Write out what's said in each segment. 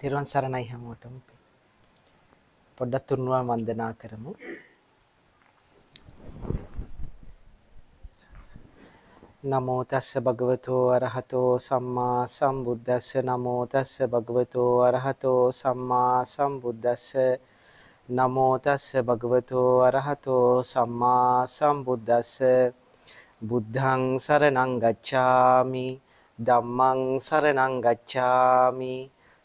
තෙරුවන් සරණයි හැමෝටම පොඩ්ඩක් තුන්වා වන්දනා කරමු නමෝ තස්ස භගවතෝ අරහතෝ සම්මා සම්බුද්දස්ස නමෝ තස්ස භගවතෝ අරහතෝ සම්මා සම්බුද්දස්ස නමෝ තස්ස භගවතෝ අරහතෝ සම්මා සම්බුද්දස්ස බුද්ධං සරණං ගච්ඡාමි ධම්මං සරණං ගච්ඡාමි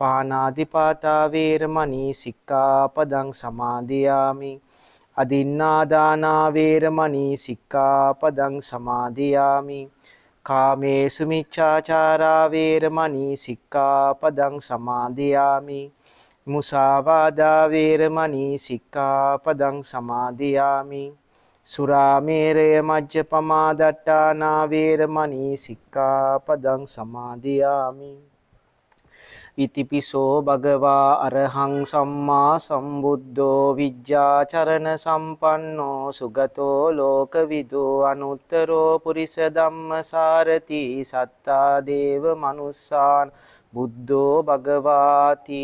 පානාතිපාතා වේරමණී සික්ඛාපදං සමාදියාමි අදින්නාදානා වේරමණී සික්ඛාපදං සමාදියාමි කාමේසු මිච්ඡාචාරා වේරමණී සික්ඛාපදං සමාදියාමි මුසාවාදා වේරමණී සික්ඛාපදං සමාදියාමි සුරාමේරය මජ්ජපමා දට්ඨානා වේරමණී සික්ඛාපදං සමාදියාමි ඉතිපිසෝ භගවා අරහං සම්මා සම්බුද්ධෝ විජ්ජාචරණ සම්පන්නෝ සුගතෝ ලෝකවිදෝ අනුත්තරෝ පුරිස ධම්මසාරති සත්තා දේව මනුස්සාන බුද්ධෝ භගවාති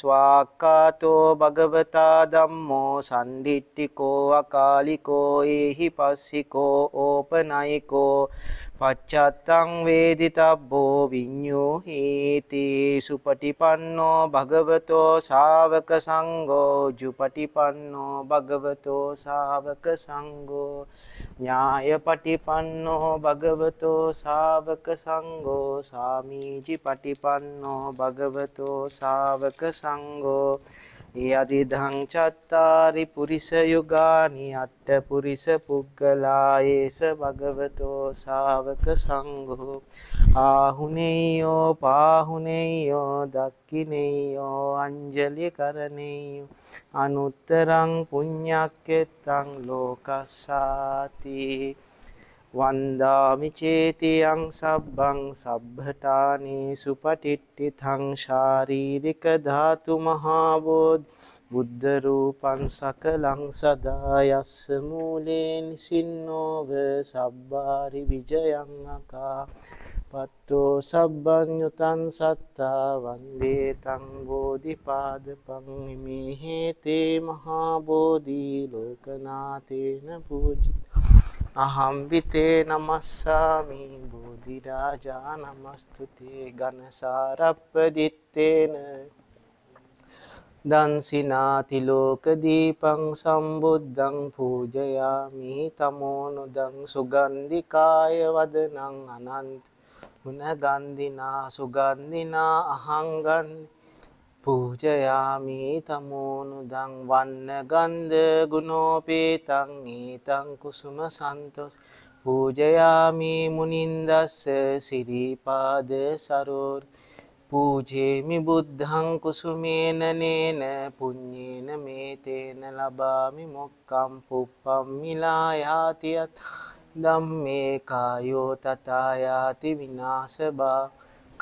ස්වාක්කාතෝ භගවතා ධම්මෝ සම්ඩිට්ඨිකෝ අකාලිකෝ ඒහි පස්සිකෝ ඕපනයිකෝ පච්චත්තං වේදි තබ්බෝ විඤ්ඤෝ හේති සුපටිපන්නෝ භගවතෝ ශාවක සංඝෝ ජුපටිපන්නෝ භගවතෝ ශාවක සංඝෝ ඥායපටිපන්නෝ භගවතෝ ශාවක සංඝෝ සාමීචි පටිපන්නෝ භගවතෝ ශාවක සංඝෝ ඒ අදිදං චත්තාරි පුරිස යුගානි අට්ඨ පුරිස පුග්ගලායේස භගවතෝ ශාවක සංඝෝ ආහුනේයෝ පාහුනේයෝ දක්ඛිනේයෝ අංජලි කරණේයෝ අනුත්තරං පුඤ්ඤක්කෙත්තං ලෝකස්සාති වන්දාමි චේතියං සබ්බං සබ්බඨානේ සුපටිට්ඨිතං ශාරීරික ධාතු මහාබෝධ බුද්ධ රූපං සකලං සදා යස්ස මූලේ නිසින්නෝව සබ්බාරි විජයං අකා පත්තෝ සබ්බඤ්ඤුතං සත්තා වන්දේ තං බෝධිපාදපං මිමේ හේතේ මහා බෝධි ලෝකනාතේන පූජිත අහම්බිතේ නමස්සාමි බෝධිරාජා නමස්තුතේ ඝනසාරප්ප දිත්තේන දන්සිනාති ලෝක දීපං සම්බුද්ධං පූජයාමි තමෝනුදං සුගන්ධිකාය වදනං අනන්ත ගුණගන්ධිනා සුගන්ධිනා අහංගන්ධි පූජයාමී තමෝනුදං වන්න ගන්ධ ගුණෝපේතං ඒතං කුසුම සන්තොස් පූජයාමී මුනින්දස්ස සිරිපාද සරෝර් පූජේමි බුද්ධං කුසුමේන නේන පුඤ්ඤේන මේතේන ලබාමි මොක්කම් පුප්පම් මිලායාති යත් ධම්මේ කායෝ තථායාති විනාශබා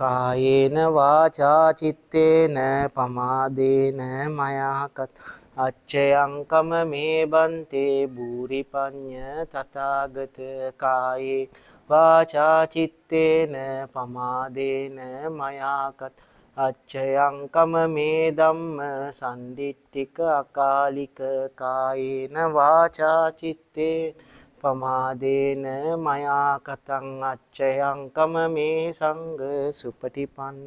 කායේන වාචා චිත්තේන පමාදේන මයා කතා අච්චයංකම මේ බන්තේ බූරිපඤ්ඤ තථාගත කායේ වාචා චිත්තේන පමාදේන මයා කතා අච්චයංකම මේ ධම්ම සම්දිට්ඨික අකාලික කායේන වාචා චිත්තේන පමාදේන මයා කතං අච්චයංකම මේ සංඝ සුපටිපන්න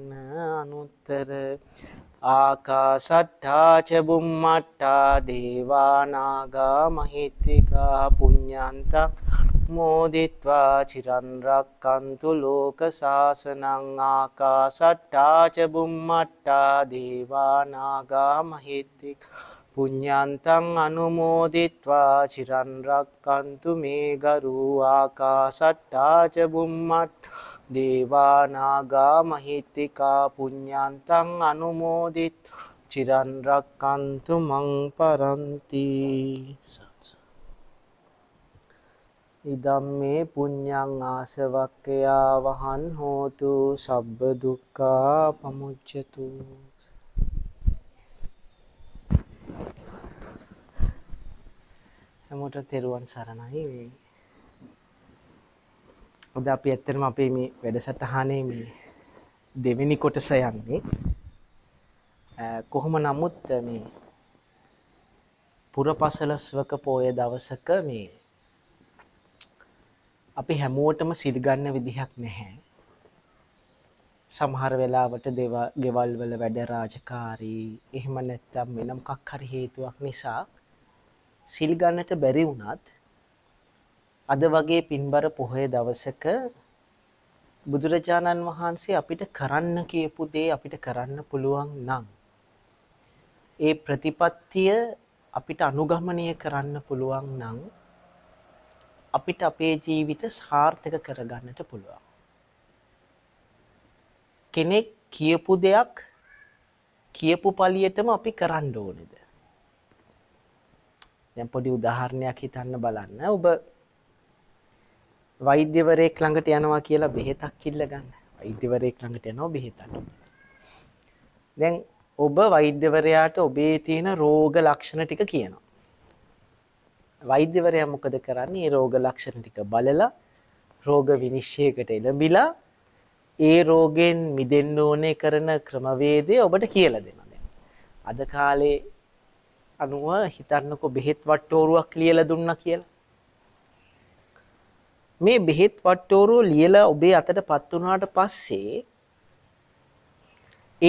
අනුත්තර ආකාසට්ඨා ච බුම්මට්ඨා දේවානාගා මහිත්‍තිකා පුඤ්ඤන්තං මෝදිත්වා චිරන් රක්칸තු ලෝක සාසනං ආකාසට්ඨා ච බුම්මට්ඨා දේවානාගා මහිත්‍තිකා පුඤ්ඤන්තං අනුමෝදිත්වා චිරන් රක්칸තු මේ ගරු ආකාසට්ටා ච බුම්මට් දේවානාගා මහිත්‍තිකා පුඤ්ඤන්තං අනුමෝදිත් චිරන් රක්칸තු මං පරන්ති ඉදම් මේ පුඤ්ඤං ආසවක්ඛයා වහන් හෝතු සබ්බ දුක්ඛා පමුච්ඡතු හැමෝට තෙරුවන් සරණයි මේ අද අපි ඇත්තටම අපේ මේ වැඩසටහනේ මේ දෙවෙනි කොටස යන්නේ කොහොම නමුත් මේ පුරපසලස්වක පෝය දවසක මේ අපි හැමෝටම සිල් ගන්න විදිහක් නැහැ. සමහර වෙලාවට දේව ගෙවල් වල වැඩ රාජකාරී එහෙම නැත්නම් වෙන මොකක් හරි හේතුවක් නිසා සිල් ගන්නට බැරි වුණත් අද වගේ පින්බර පොහොය දවසක බුදුරජාණන් වහන්සේ අපිට කරන්න කියපු දේ අපිට කරන්න පුළුවන් නම් ඒ ප්‍රතිපත්තිය අපිට අනුගමනය කරන්න පුළුවන් නම් අපිට අපේ ජීවිත සාර්ථක කරගන්නට පුළුවන් කෙනෙක් කියපු දෙයක් කියපු පලියටම අපි කරන්න ඕනෙද දැන් පොඩි උදාහරණයක් හිතන්න බලන්න. ඔබ වෛද්‍යවරයෙක් ළඟට යනවා කියලා බෙහෙතක් ඉල්ල ගන්න. වෛද්‍යවරයෙක් ළඟට යනවා බෙහෙතක්. දැන් ඔබ වෛද්‍යවරයාට ඔබේ තියෙන රෝග ලක්ෂණ ටික කියනවා. වෛද්‍යවරයා මොකද කරන්නේ? මේ රෝග ලක්ෂණ ටික බලලා රෝග විනිශ්චයකට එළඹිලා ඒ රෝගෙන් මිදෙන්න ඕනේ කරන ක්‍රමවේදය ඔබට කියලා දෙනවා දැන්. අද කාලේ අනුව හිතන්නකො බෙහෙත් වට්ටෝරුවක් ලියලා දුන්නා කියලා. මේ බෙහෙත් වට්ටෝරුව ලියලා ඔබේ අතටපත් වුණාට පස්සේ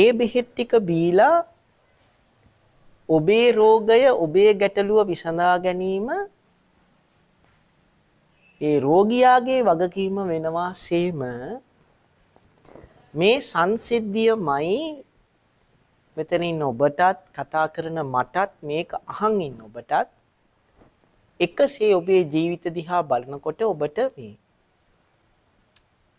ඒ බෙහෙත් ටික බීලා ඔබේ රෝගය ඔබේ ගැටලුව විසඳා ගැනීම ඒ රෝගියාගේ වගකීම වෙනවා සේම මේ සංසිද්ධියමයි මෙතන ඉන්න ඔබටත් කතා කරන මටත් මේක අහන් ඉන්න ඔබටත් එකසේ ඔබේ ජීවිත දිහා බලනකොට ඔබට මේ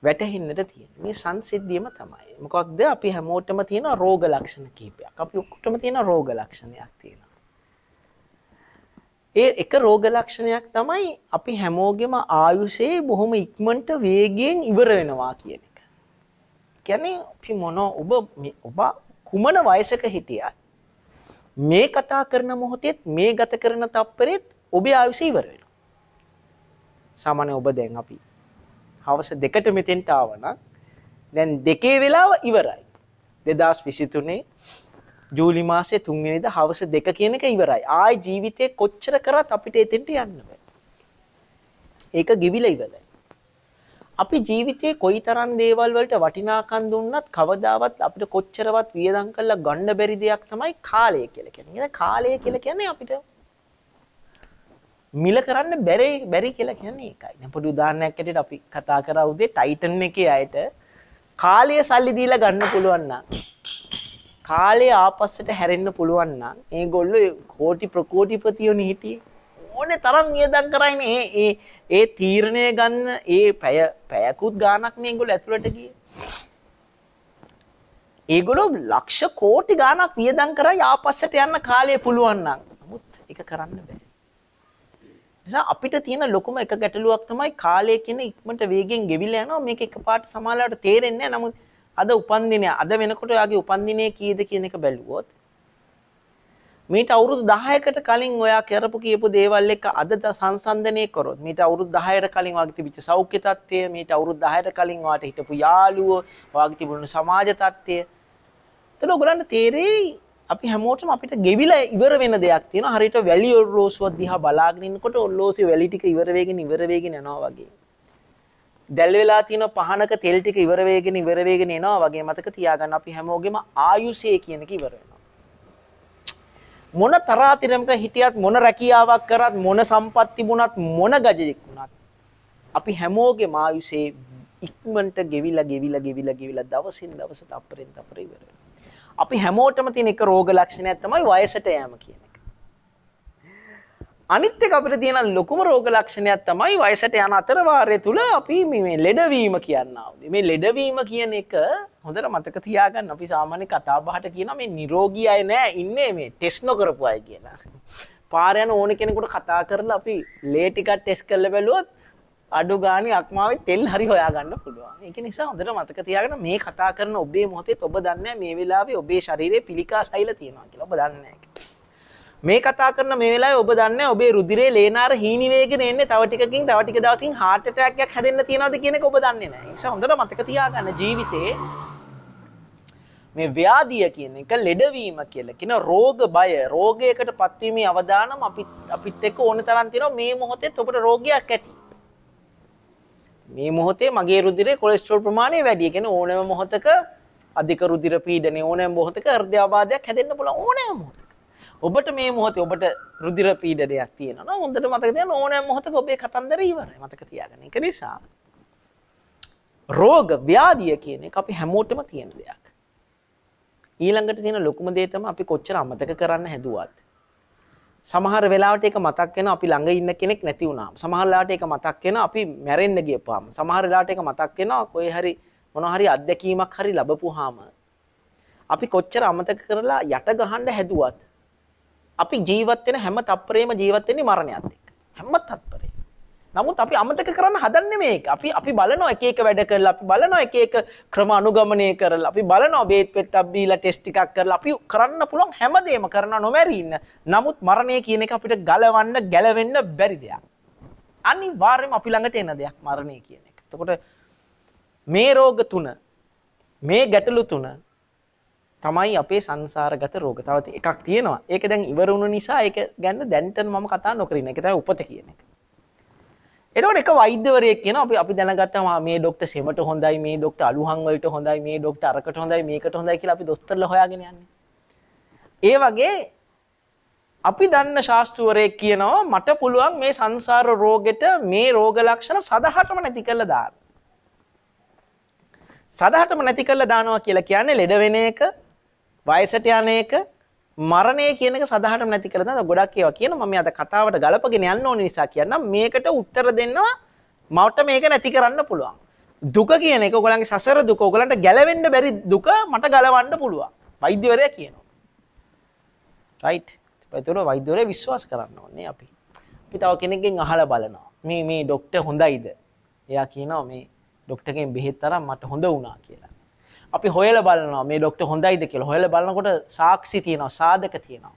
වැටහෙන්නට තියෙන මේ සංසිද්ධියම තමයි. මොකක්ද අපි හැමෝටම තියෙන රෝග ලක්ෂණ කීපයක්. අපි ඔක්කොටම තියෙන රෝග ලක්ෂණයක් තියෙනවා. ඒ එක රෝග ලක්ෂණයක් තමයි අපි හැමෝගෙම ආයුෂේ බොහොම ඉක්මනට වේගයෙන් ඉවර වෙනවා කියන එක. කියන්නේ අපි මොන ඔබ ඔබ කුමන වයසක හිටියත් මේ කතා කරන මොහොතෙත් මේ ගත කරන තප්පරෙත් ඔබේ ආයුෂ ඉවර වෙනවා. සාමාන්‍ය ඔබ දැන් අපි හවස දෙකට මෙතෙන්ට ආවනම් දැන් දෙකේ වෙලාව ඉවරයි. 2023 ජූලි මාසේ 3 වෙනිදා හවස දෙක කියන එක ඉවරයි. ආයි ජීවිතේ කොච්චර කරත් අපිට එතෙන්ට යන්න බෑ. ඒක ගිවිලා ඉවරයි. අපි ජීවිතේ කොයිතරම් දේවල් වලට වටිනාකම් දුන්නත් කවදාවත් අපිට කොච්චරවත් වියදම් කරලා ගන්න බැරි දෙයක් තමයි කාලය කියලා කියන්නේ. ඒක කාලය කියලා කියන්නේ අපිට මිල කරන්න බැරි බැරි කියලා කියන්නේ ඒකයි. දැන් පොඩි උදාහරණයක් ඇටියට අපි කතා කරා උදේ ටයිටන් එකේ අයට කාලය සල්ලි දීලා ගන්න පුළුවන් නම් කාලය ආපස්සට හැරෙන්න පුළුවන් නම් ඒගොල්ලෝ කෝටි ප්‍රකෝටිපතියෝනි හිටියේ. ඕන තරම් වියදම් කරයින ඒ ඒ තීරණය ගන්න ඒ පැය පැයකුත් ගානක් මේගොල්ල ඇතුළට ගිය. ඒගොලො ලක්ෂ කෝටි ගානක් වියදම් කර යාපස්සට යන්න කාලය පුළුවන්නම් නමුත් එක කරන්න බෑ. නිසා අපිට තියෙන ලොකුම එක ගැටලුවක් තමයි කාලය කියන ඉක්මට වේගෙන් ගෙවිලා යනවා මේක එකපාරට සමාලාවට තේරෙන්නේ නැහැ නමුත් අද උපන්දිනය අද වෙනකොට ඔයාගේ උපන්දිනය කීයද කියන එක බැලුවොත් මීට අවුරුදු 10කට කලින් ඔයා කරපු කියපු දේවල් එක අද සංසන්දනය කරොත් මීට අවුරුදු 10කට කලින් වාගේ තිබිච්ච සෞඛ්‍ය තත්ත්වය මීට අවුරුදු 10කට කලින් වාට හිටපු යාළුවෝ වාගේ තිබුණු සමාජ තත්ත්වය එතන ඔයගලන්ට තේරෙයි අපි හැමෝටම අපිට ගෙවිලා ඉවර වෙන දෙයක් තියෙනවා හරියට වැලි ඔල්ලෝසුව දිහා බලාගෙන ඉන්නකොට ඔල්ලෝසුවේ වැලි ටික ඉවර වෙගෙන ඉවර වෙගෙන යනවා වගේ දැල් වෙලා තියෙන පහනක තෙල් ටික ඉවර වෙගෙන ඉවර වෙගෙන එනවා වගේ මතක තියාගන්න අපි හැමෝගෙම ආයුෂය කියන එක ඉවර වෙනවා මොන තරාතිරමක හිටියත් මොන රැකියාවක් කරත් මොන සම්පත් තිබුණත් මොන ගජෙක් වුණත් අපි හැමෝගේ මායුසේ ඉක්මනට ගෙවිලා ගෙවිලා ගෙවිලා ගෙවිලා දවසින් දවස තප්පරෙන් තප්පර ඉවර අපි හැමෝටම තියෙන එක රෝග ලක්ෂණයක් තමයි වයසට යෑම කියන එක. අනිත් එක අපිට තියෙන ලොකුම රෝග ලක්ෂණයක් තමයි වයසට යන අතරවාරය තුල අපි මේ ලෙඩවීම කියනවා. මේ ලෙඩවීම කියන එක හොඳට මතක තියාගන්න අපි සාමාන්‍ය කතාබහට කියන මේ නිරෝගී අය නෑ ඉන්නේ මේ ටෙස් නොකරපු අය කියලා. පාරයන ඕන කෙනෙකුට කතා කරලා අපි ලේටිකත් ටෙස් කරල බැලුවොත් අඩු ගාන අක්මාවේ තෙල් හරි හොයාගන්න පුළුවන් එක නිසා හොඳට මතක තියාගෙන මේ කතා කරන ඔබේ මොහොතේ ඔබ දන්න මේ වෙලාවේ ඔබේ ශරීරයේ පිළිකා සෛල තියෙනවා කියලා ඔබ දන්නේ මේ කතා කරන මේ වෙලාවේ ඔබ දන්නේ ඔබේ රුධිරේ ලේනාර හීනි වේගෙන එන්නේ තව ටිකකින් තව ටික දවසකින් heart attack එකක් හැදෙන්න තියනවාද කියන එක ඔබ දන්නේ නැහැ. ඒ නිසා හොඳට මතක තියාගන්න ජීවිතේ මේ ව්‍යාධිය කියන එක ලෙඩවීම කියලා කියන රෝග බය රෝගයකට පත්වීමේ අවදානම අපි අපිත් එක්ක ඕන තරම් තියෙනවා මේ මොහොතේත් ඔබට රෝගයක් ඇති. මේ මොහොතේ මගේ රුධිරේ කොලෙස්ටරෝල් ප්‍රමාණය වැඩි. ඒ කියන්නේ ඕනෑම මොහොතක අධික රුධිර පීඩනය ඕනෑම මොහොතක හෘද ආබාධයක් හැදෙන්න පුළුවන් ඕනෑම මොහොතක. ඔබට මේ මොහොතේ ඔබට රුධිර පීඩනයක් තියෙනවා නේද? හොඳට මතක තියාගන්න ඕනෑම මොහොතක ඔබේ කතන්දර ඉවරයි. මතක තියාගන්න. ඒක නිසා රෝග ව්‍යාධිය කියන එක අපි හැමෝටම තියෙන දෙයක්. ඊළඟට තියෙන ලොකුම දේ තමයි අපි කොච්චර අමතක කරන්න හැදුවත් සමහර වෙලාවට ඒක මතක් වෙන අපි ළඟ ඉන්න කෙනෙක් නැති වුණාම සමහර වෙලාවට ඒක මතක් වෙන අපි මැරෙන්න ගියපුවාම සමහර වෙලාවට ඒක මතක් වෙනවා කොයි හරි මොන හරි අත්දැකීමක් හරි ලැබපුවාම අපි කොච්චර අමතක කරලා යට ගහන්න හැදුවත් අපි ජීවත් වෙන හැම තප්පරේම ජීවත් වෙන්නේ මරණයත් එක්ක හැම තත් නමුත් අපි අමතක කරන්න හදන්නේ මේක. අපි අපි බලනවා එක එක වැඩ කරලා අපි බලනවා එක එක ක්‍රම අනුගමනය කරලා අපි බලනවා බේත් පෙත්තක් බීලා ටෙස්ට් ටිකක් කරලා අපි කරන්න පුළුවන් හැමදේම කරන නොමැරි ඉන්න. නමුත් මරණය කියන එක අපිට ගලවන්න ගැලවෙන්න බැරි දෙයක්. අනිවාර්යයෙන්ම අපි ළඟට එන දෙයක් මරණය කියන එක. එතකොට මේ රෝග තුන මේ ගැටලු තුන තමයි අපේ සංසාරගත රෝග. තවත් එකක් තියෙනවා. ඒක දැන් ඉවර වුණ නිසා ඒක ගැන දැන්ට මම කතා නොකරින. ඒක තමයි උපත කියන එක. එතකොට එක වෛද්‍යවරයෙක් කියන අපි අපි දැනගත්තා මේ ડોක්ටර් සෙමට හොඳයි මේ ડોක්ටර් අලුහන් වලට හොඳයි මේ ડોක්ටර් අරකට හොඳයි මේකට හොඳයි කියලා අපි දොස්තරලා හොයාගෙන යන්නේ. ඒ වගේ අපි දන්න ශාස්ත්‍රවරයෙක් කියනවා මට පුළුවන් මේ සංසාර රෝගෙට මේ රෝග ලක්ෂණ සදහටම නැති කරලා දාන්න. සදහටම නැති කරලා දානවා කියලා කියන්නේ ලෙඩ වෙන එක, වයසට යන එක, මරණය කියන එක සඳහටම නැති කරන ගොඩක් ඒවා කියන මම අද කතාවට ගලපගෙන යන්න ඕන නිසා කියන්නම් මේකට උත්තර දෙන්නවා මවට මේක නැති කරන්න පුළුවන්. දුක කියන එක ඔයගලන්ගේ සසර දුක ඔයගලන්ට ගැලවෙන්න බැරි දුක මට ගලවන්න පුළුවන්. වෛද්‍යවරයා කියනවා. right? ඒතර වෛද්‍යවරයා විශ්වාස කරන්න ඕනේ අපි. අපි තව කෙනෙක්ගෙන් අහලා බලනවා. මේ මේ ડોක්ටර් හොඳයිද? එයා කියනවා මේ ડોක්ටර්ගෙන් බෙහෙත් තරම් මට හොඳ වුණා කියලා. අපි හොයල බලනවා මේ ඩොක්ට හොඳයිද කියලා හොයල බලනකොට සාක්ෂි තියෙනවා සාධක තියෙනවා.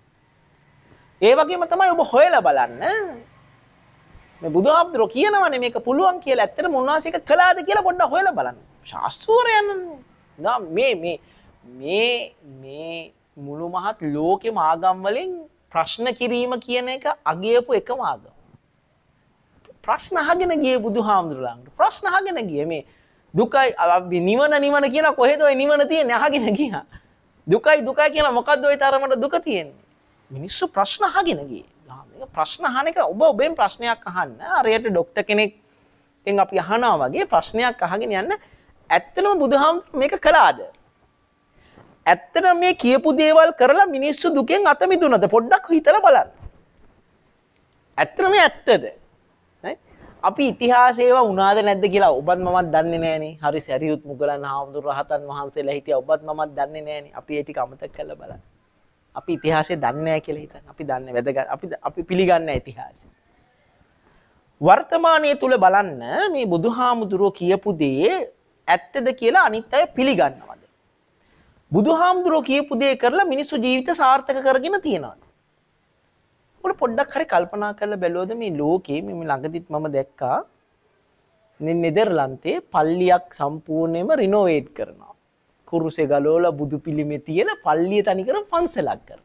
ඒ වගේම තමයි ඔබ හොයල බලන්න මේ බුදුහාමුදුරුවෝ කියනවනේ මේක පුළුවන් කියලා ඇත්තටම උන්වහන්සේක කළාද කියලා පොඩ්ඩක් හොයල බලන්න. ශාස්ත්‍රයන් මේ මේ මේ මේ මුළු මහත් ලෝකෙම ආගම් වලින් ප්‍රශ්න කිරීම කියන එක අගියපු එකම ආගම. ප්‍රශ්න අහගෙන ගියේ බුදුහාමුදුරුවන්ට. ප්‍රශ්න අහගෙන ගියේ මේ දුකයි නිවන නිවන කියලා කොහෙද ඔය නිවන තියෙන්නේ අහගෙන ගියා. දුකයි දුකයි කියලා මොකද්ද ওই තරමට දුක තියෙන්නේ? මිනිස්සු ප්‍රශ්න අහගෙන ගියේ. මේක ප්‍රශ්න අහන එක ඔබ ඔබෙන් ප්‍රශ්නයක් අහන්න. අරයට ડોක්ටර් කෙනෙක් එන් අපි අහනවා වගේ ප්‍රශ්නයක් අහගෙන යන්න. ඇත්තටම බුදුහාමුදුරුවෝ මේක කළාද? ඇත්තටම මේ කියපු දේවල් කරලා මිනිස්සු දුකෙන් අත මිදුණද? පොඩ්ඩක් හිතලා බලන්න. ඇත්තටම ඇත්තද? අපි ඉතිහාසේවා උනාද නැද්ද කියලා ඔබත් මමත් දන්නේ නෑනේ හරි සැරියුත් මුගලන් හාමුදුර රහතන් වහන්සේලා හිටිය ඔබත් මමත් දන්නේ නෑනේ අපි ඒ ටික අමතක කරලා බලන්න අපි ඉතිහාසය දන්නේ නැහැ කියලා හිතන්න අපි දන්නේ වැදගත් අපි අපි පිළිගන්න ඉතිහාසය වර්තමානය තුළ බලන්න මේ බුදුහාමුදුරුව කියපු දේ ඇත්තද කියලා අනිත් අය පිළිගන්නවද බුදුහාමුදුරුව කියපු දේ කරලා මිනිස්සු ජීවිත සාර්ථක කරගෙන තියෙනවා ඔට පොඩ්ඩක් හරි කල්පනා කරලා බැලෝද මේ ලෝකයේ මෙම ළඟදිත් මම දැක්කා නෙදරලන්තේ පල්ලියක් සම්පූර්ණයම රිනෝවේට් කරනවා. කුරුසෙ ගලෝල බුදු පිළිමෙ තියෙන පල්ලිය තනිකර පන්සලක් කරන.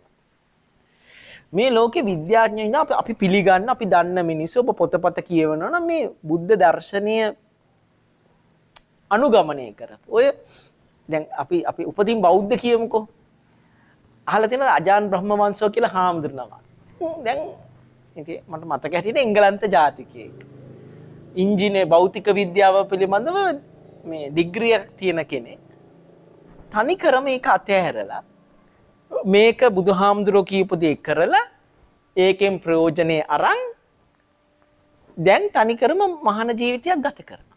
මේ ලෝක විද්‍යාඥයින අපි පිළිගන්න අපි දන්න මිනිස්ස ඔබ පොතපත කියවනන මේ බුද්ධ දර්ශනය අනුගමනය කර. ඔය දැන් අපි අපි උපතින් බෞද්ධ කියමුකෝ. අහල තින අජාන් බ්‍රහ්මවන්සෝ කියලා හාමුදුරනවන්. දැන් මට මතක හැටියට එංගලන්ත ජාතිකය. ඉංජිනේ භෞතික විද්‍යාව පිළිබඳව මේ ඩිග්‍රියක් තියෙන කෙනෙක් තනි කරම ඒක අතහැරලා මේක බුදුහාමුදුරුවෝ කියපු දේ කරලා ඒකෙන් ප්‍රයෝජනේ අරන් දැන් තනිකරම මහන ජීවිතයක් ගත කරනවා.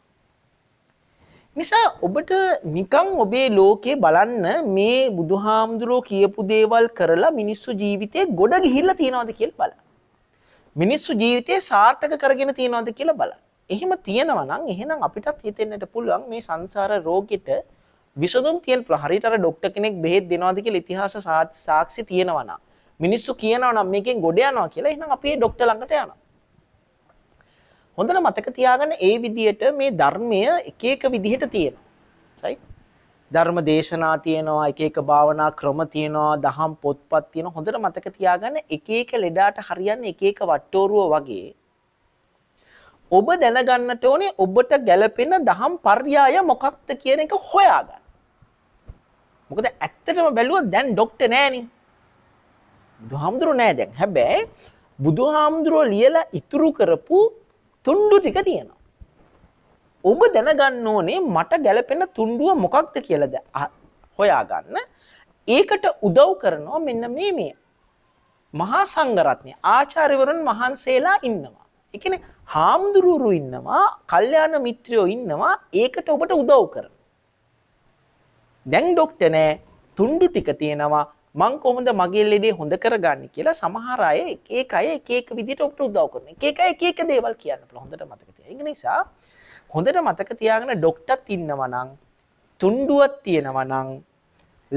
නිසා ඔබට නිකං ඔබේ ලෝකයේ බලන්න මේ බුදුහාමුදුරුවෝ කියපු දේවල් කරලා මිනිස්සු ජීවිතය ගොඩ ගිහිල්ලා තියෙනවද කියල් බල. මිනිස්සු ජීවිතය සාර්ථක කරගෙන තියෙනවද කියලා බල. එහෙම තියෙනවනම් එහෙනම් අපිටත් හිතෙන්නට පුළුවන් මේ සංසාර රෝගෙට විසඳුම් තියෙන ප්‍රහරිට අර ඩොක්ටර් කෙනෙක් බෙහෙත් දෙනවද කියලා ඉතිහාස සාක්ෂි තියෙනවනම් මිනිස්සු කියනවනම් මේකෙන් ගොඩ යනවා කියලා එහෙනම් අපි ඒ ඩොක්ටර් ළඟට යනවා. හොඳට මතක තියාගන්න ඒ විදිහට මේ ධර්මය එක එක විදිහට තියෙනවා. right? ධර්ම දේශනා තියෙනවා එක එක භාවනා ක්‍රම තියෙනවා දහම් පොත්පත් තියෙනවා හොඳට මතක තියාගන්න එක එක ලෙඩාට හරියන්නේ එක එක වට්ටෝරුව වගේ ඔබ දැනගන්නට ඕනේ ඔබට ගැළපෙන දහම් පර්යාය මොකක්ද කියන එක හොයාගන්න මොකද ඇත්තටම බැලුවොත් දැන් ડોක්ටර් නෑනේ බුදුහාමුදුරුවෝ නෑ දැන් හැබැයි බුදුහාමුදුරුවෝ ලියලා ඉතුරු කරපු තුන්ඩු ටික තියෙනවා. ඔබ දැනගන්න ඕනේ මට ගැලපෙන තුන්ඩුව මොකක්ද කියලද හොයාගන්න ඒකට උදව් කරනවා මෙන්න මේ මේ මහා සංගරත්නය ආචාර්යවරුන් වහන්සේලා ඉන්නවා. එකන හාමුදුරුවරු ඉන්නවා කල්්‍යයාන මිත්‍රයෝ ඉන්නවා ඒකට ඔබට උදව් කරන. දැන් ඩොක්ට නෑ තුන්ඩු ටික තියෙනවා මං කොහොමද මගේ ලෙඩේ හොඳ කරගන්නේ කියලා සමහර අය ඒක අය එක එක විදිහට ඔබට උදව් කරන. එක එක එක එක දේවල් කියන්න පුළුවන් හොඳට මතක තියාගන්න. ඒක නිසා හොඳට මතක තියාගෙන ඩොක්ටර්ත් ඉන්නවා නම් තුණ්ඩුවක් තියෙනවා නම්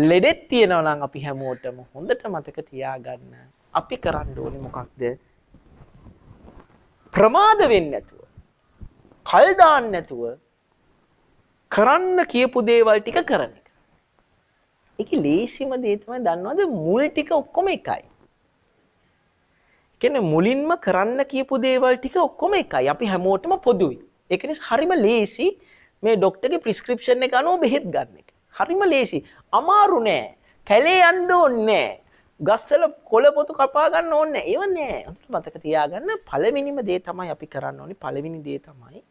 ලෙඩෙත් තියෙනවා නම් අපි හැමෝටම හොඳට මතක තියාගන්න. අපි කරන්න ඕනේ මොකක්ද? ප්‍රමාද වෙන්නේ නැතුව. කල් දාන්න නැතුව කරන්න කියපු දේවල් ටික කරන එක. එක ලේසිම දේතමයි දන්නවද මුල් ටික ඔක්කොම එකයි. කෙන මුලින්ම කරන්න කියපු දේවල් ටික ඔක්කොම එකයි අපි හැමෝටම පොදුයි. එකනිස් හරිම ලේසි මේ ඩොක්ටගේ ප්‍රිස්ක්‍රපෂණ එක අනෝ බෙහෙත් ගන්න එක. හරිම ලේසි අමාරු නෑ කැලේ අන්ඩ ඔන්නෑ ගස්සල කොලපොතු කපාගන්න ඕන්න ඒව නෑ අතුට මතක තියාගන්න පළමිනිම දේ තමයි අපි කරන්න ඕනි පළවිනි දේ තමයි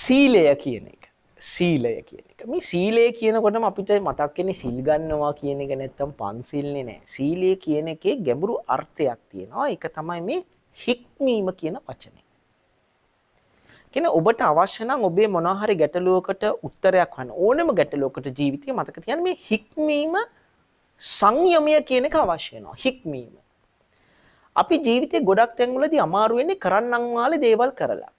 සීලය කියන එක. සීලය කියන එක මේ සීලය කියනකොටම අපිට මතක් කෙනෙ සිල්ගන්නවා කියන එක නැත්තම් පන්සිල්න්නේ නෑ සීලය කියන එකේ ගැඹුරු අර්ථයක් තියෙනවා එක තමයි මේ හික්මීම කියන වචනය. කෙන ඔබට අවශ්‍යනම් ඔබේ මොනහරි ගැටලුවකට උත්තරයක් වන්න ඕනම ගැටලෝකට ජීවිතය මතක තියන් මේ හික්මීම සංයමය කියන එක අවශ්‍යනවා හික්මීම. අපි ජීවිතය ගොඩක් තැන්වලද අමාරුවෙන්නේ කරන්නංවාල දේවල් කරලා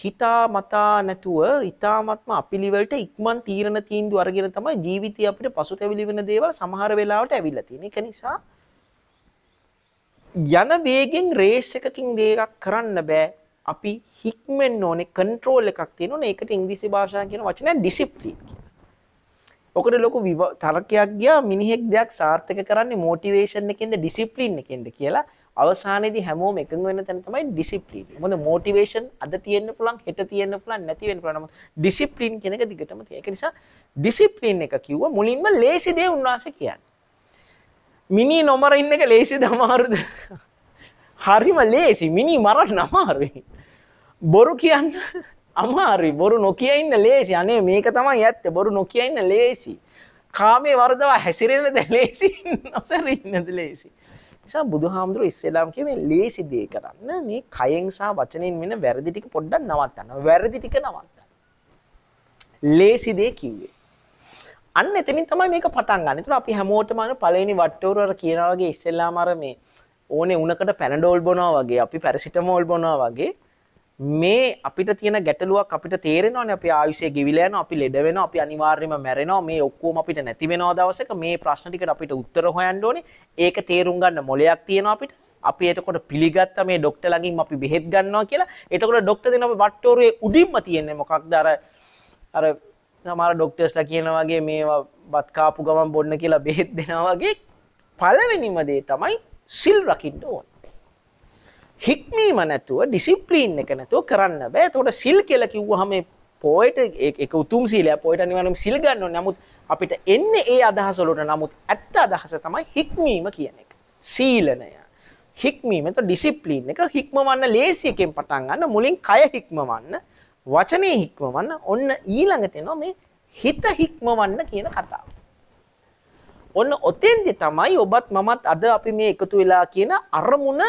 හිතා මතා නැතුව ඉතාමත්ම අපිළිවෙලට ඉක්මන් තීරණ තීන්දුව අරගෙන තමයි ජීවිතය අපිට පසුතැවිලි වෙන දේවල් සමහර වෙලාවට ඇවිල්ලා තියෙන්නේ. ඒක නිසා යන වේගෙන් රේස් එකකින් දෙයක් කරන්න බෑ. අපි හික්මෙන්න ඕනේ කන්ට්‍රෝල් එකක් තියෙන ඕනේ. ඒකට ඉංග්‍රීසි භාෂාවෙන් කියන වචනය ඩිසිප්ලින් කියලා. ඔකට ලොකු තර්කයක් ගියා මිනිහෙක් දෙයක් සාර්ථක කරන්නේ මොටිවේෂන් එකෙන්ද ඩිසිප්ලින් එකෙන්ද කියලා. අවසානයේදී හැමෝම එකඟ වෙන තැන තමයි ඩිසිප්ලින්. මොකද මොටිවේෂන් අද තියෙන්න පුළුවන්, හෙට තියෙන්න පුළුවන්, නැති වෙන්න පුළුවන්. නමුත් ඩිසිප්ලින් කියන එක දිගටම තියෙන. ඒක නිසා ඩිසිප්ලින් එක කිව්ව මුලින්ම ලේසි දේ උන්වහන්සේ කියන්නේ. මිනි නොමර ඉන්න එක ලේසිද අමාරුද? හරිම ලේසි. මිනි මරන්න අමාරුයි. බොරු කියන්න අමාරුයි. බොරු නොකිය ඉන්න ලේසි. අනේ මේක තමයි ඇත්ත. බොරු නොකිය ඉන්න ලේසි. කාමේ වරදවා හැසිරෙන්නද ලේසි? නොසැරෙන්නද ලේසි? නිසා බුදුහාමුදුරුවෝ ඉස්සෙල්ලාම කිව්වේ මේ ලේසි දේ කරන්න මේ කයෙන් සහ වචනෙන් වෙන වැරදි ටික පොඩ්ඩක් නවත්තන්න. වැරදි ටික නවත්තන්න. ලේසි දේ කිව්වේ. අන්න එතනින් තමයි මේක පටන් ගන්න. ඒතර අපි හැමෝටම අර පළවෙනි වට්ටෝරු අර කියනා වගේ ඉස්සෙල්ලාම අර මේ ඕනේ උණකට පැනඩෝල් බොනවා වගේ අපි පැරසිටමෝල් බොනවා වගේ මේ අපිට තියෙන ගැටලුවක් අපිට තේරෙනවානේ අපි ආයුෂය ගෙවිලා යනවා අපි ලෙඩ වෙනවා අපි අනිවාර්යයෙන්ම මැරෙනවා මේ ඔක්කොම අපිට නැති වෙනවා දවසක මේ ප්‍රශ්න ටිකට අපිට උත්තර හොයන්න ඕනේ ඒක තේරුම් ගන්න මොලයක් තියෙනවා අපිට අපි එතකොට පිළිගත්ත මේ ඩොක්ටර් ළඟින් අපි බෙහෙත් ගන්නවා කියලා එතකොට ඩොක්ටර් දෙන අපි වට්ටෝරුවේ උඩින්ම තියෙන්නේ මොකක්ද අර අර සමහර ඩොක්ටර්ස්ලා කියනවා වගේ මේවා බත් කාපු ගමන් බොන්න කියලා බෙහෙත් දෙනවා වගේ පළවෙනිම දේ තමයි සිල් රකින්න ඕන හික්මීම නැතුව ඩිසිප්ලීන් එක නැතුව කරන්න බෑ. එතකොට සිල් කියලා කිව්වහම මේ පොයට ඒක උතුම් සීලය පොයට නිවනම සිල් ගන්න ඕනේ. නමුත් අපිට එන්නේ ඒ අදහස වලට. නමුත් ඇත්ත අදහස තමයි හික්මීම කියන එක. සීලනය. හික්මීම එතකොට ඩිසිප්ලීන් එක හික්මවන්න ලේසි එකෙන් පටන් ගන්න. මුලින් කය හික්මවන්න, වචනේ හික්මවන්න. ඔන්න ඊළඟට එනවා මේ හිත හික්මවන්න කියන කතාව. ඔන්න ඔතෙන්දි තමයි ඔබත් මමත් අද අපි මේ එකතු වෙලා කියන අරමුණ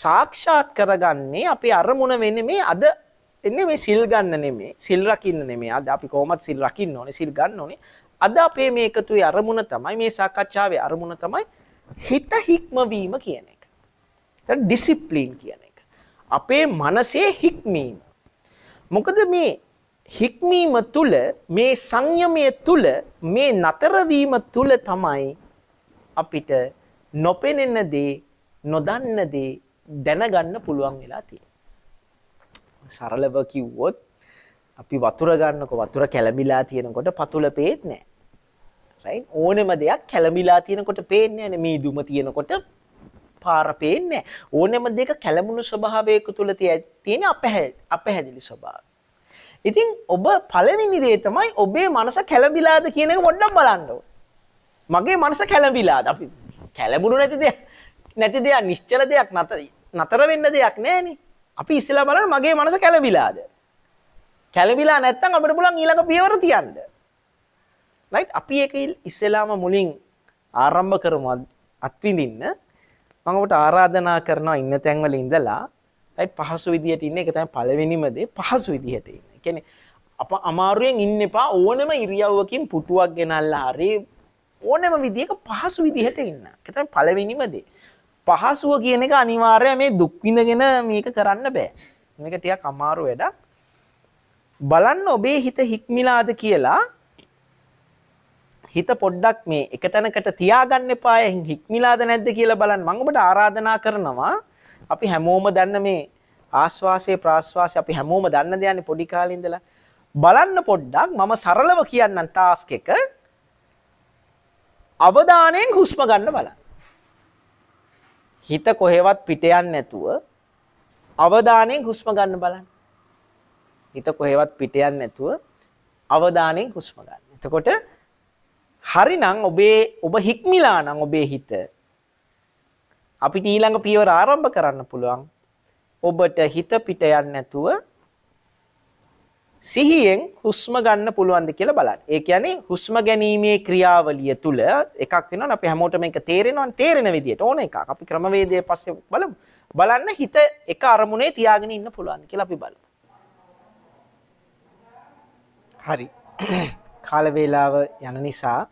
සාක්ෂාත් කරගන්නේ අපි අරමුණ වෙන්නේ මේ අද එන්නේ මේ සිල් ගන්න නෙමේ සිල් රකින්න නෙමේ අද අපි කොහොමත් සිල් රකින්න ඕනේ සිල් ගන්න ඕනේ අද අපේ මේ එකතුවේ අරමුණ තමයි මේ සාකච්ඡාවේ අරමුණ තමයි හිත හික්මවීම කියන එක. ඒතර ඩිසිප්ලින් කියන එක. අපේ මනසේ හික්මීම. මොකද මේ හික්මීම තුල මේ සංයමය තුල මේ නතර වීම තුල තමයි අපිට නොපෙනෙන දේ නොදන්න දේ දැනගන්න පුළුවන් වෙලා තිය සරලව කිව්වොත් අපි වතුර ගන්නකො වතුර කැළඹිලා තියෙනකොට පතුල පේත් නෑ රයින් ඕනෙම දෙයක් කැළඹිලා තියෙනකොට පේන්නේ නෑ මීදුම තියෙනකොට පාර පේන්නේ ඕනෙම දෙක කැළඹුණු ස්වභාවයක තුල තියෙන අපැහැදිලි ස්වභාවය ඉතින් ඔබ පළවෙනි දේ තමයි ඔබේ මනස කැළඹිලාද කියන එක පොඩ්ඩක් බලන්න මගේ මනස කැළඹිලාද අපි කැළඹුණු නැති දෙයක් නැති දෙයක් නිශ්චල දෙයක් නතර වෙන්න දෙයක් නෑනේ අපි ඉස්සලා බලන්න මගේ මනස කැළඹිලාද කැළඹිලා නැත්තම් අපිට පුළුවන් ඊළඟ පියවර තියන්න රයිට් අපි ඒක ඉස්සෙලාම මුලින් ආරම්භ කරමු අත්විඳින්න මම ඔබට ආරාධනා කරනවා ඉන්න තැන්වල ඉඳලා රයිට් පහසු විදියට ඉන්න එක තමයි පළවෙනිම දේ පහසු විදියට ඉන්න. ඒ කියන්නේ අප අමාරුවෙන් ඉන්න එපා ඕනම ඉරියව්වකින් පුටුවක් ගෙනල්ලා හරි ඕනම විදියක පහසු විදිහට ඉන්න. ඒක තමයි පළවෙනිම දේ. පහසුව කියන එක අනිවාර්ය මේ දුක්විඳගෙන මේක කරන්න බෑ මේක ටියක් අමාරු වැඩක් බලන්න ඔබේ හිත හික්මිලාද කියලා හිත පොඩ්ඩක් මේ එක තැනකට තියාගන්න එපාය හික්මිලාද නැද්ද කියලා බලන්න මම ඔබට ආරාධනා කරනවා අපි හැමෝම දන්න මේ ආස්වාසේ ප්‍රාස්වාසේ අපි හැමෝම දන්න දෙයන්නේ පොඩි කාලේ ඉඳලා බලන්න පොඩ්ඩක් මම සරලව කියන්නම් ටාස්ක් එක අවධානයෙන් හුස්ම ගන්න බලන්න හිත කොහෙවත් පිට යන්නේ නැතුව අවධානයෙන් හුස්ම ගන්න බලන්න. හිත කොහෙවත් පිට යන්නේ නැතුව අවධානයෙන් හුස්ම ගන්න. එතකොට හරිනම් ඔබේ ඔබ හික්මිලා නම් ඔබේ හිත අපිට ඊළඟ පියවර ආරම්භ කරන්න පුළුවන්. ඔබට හිත පිට යන්නේ නැතුව සිහියෙන් හුස්ම ගන්න පුළුවන්ද කියලා බලන්න. ඒ කියන්නේ හුස්ම ගැනීමේ ක්‍රියාවලිය තුල එකක් වෙනවනේ අපි හැමෝටම ඒක තේරෙනවනේ තේරෙන විදියට ඕන එකක්. අපි ක්‍රමවේදය පස්සේ බලමු. බලන්න හිත එක අරමුණේ තියාගෙන ඉන්න පුළුවන් කියලා අපි බලමු. හරි. කාල වේලාව යන නිසා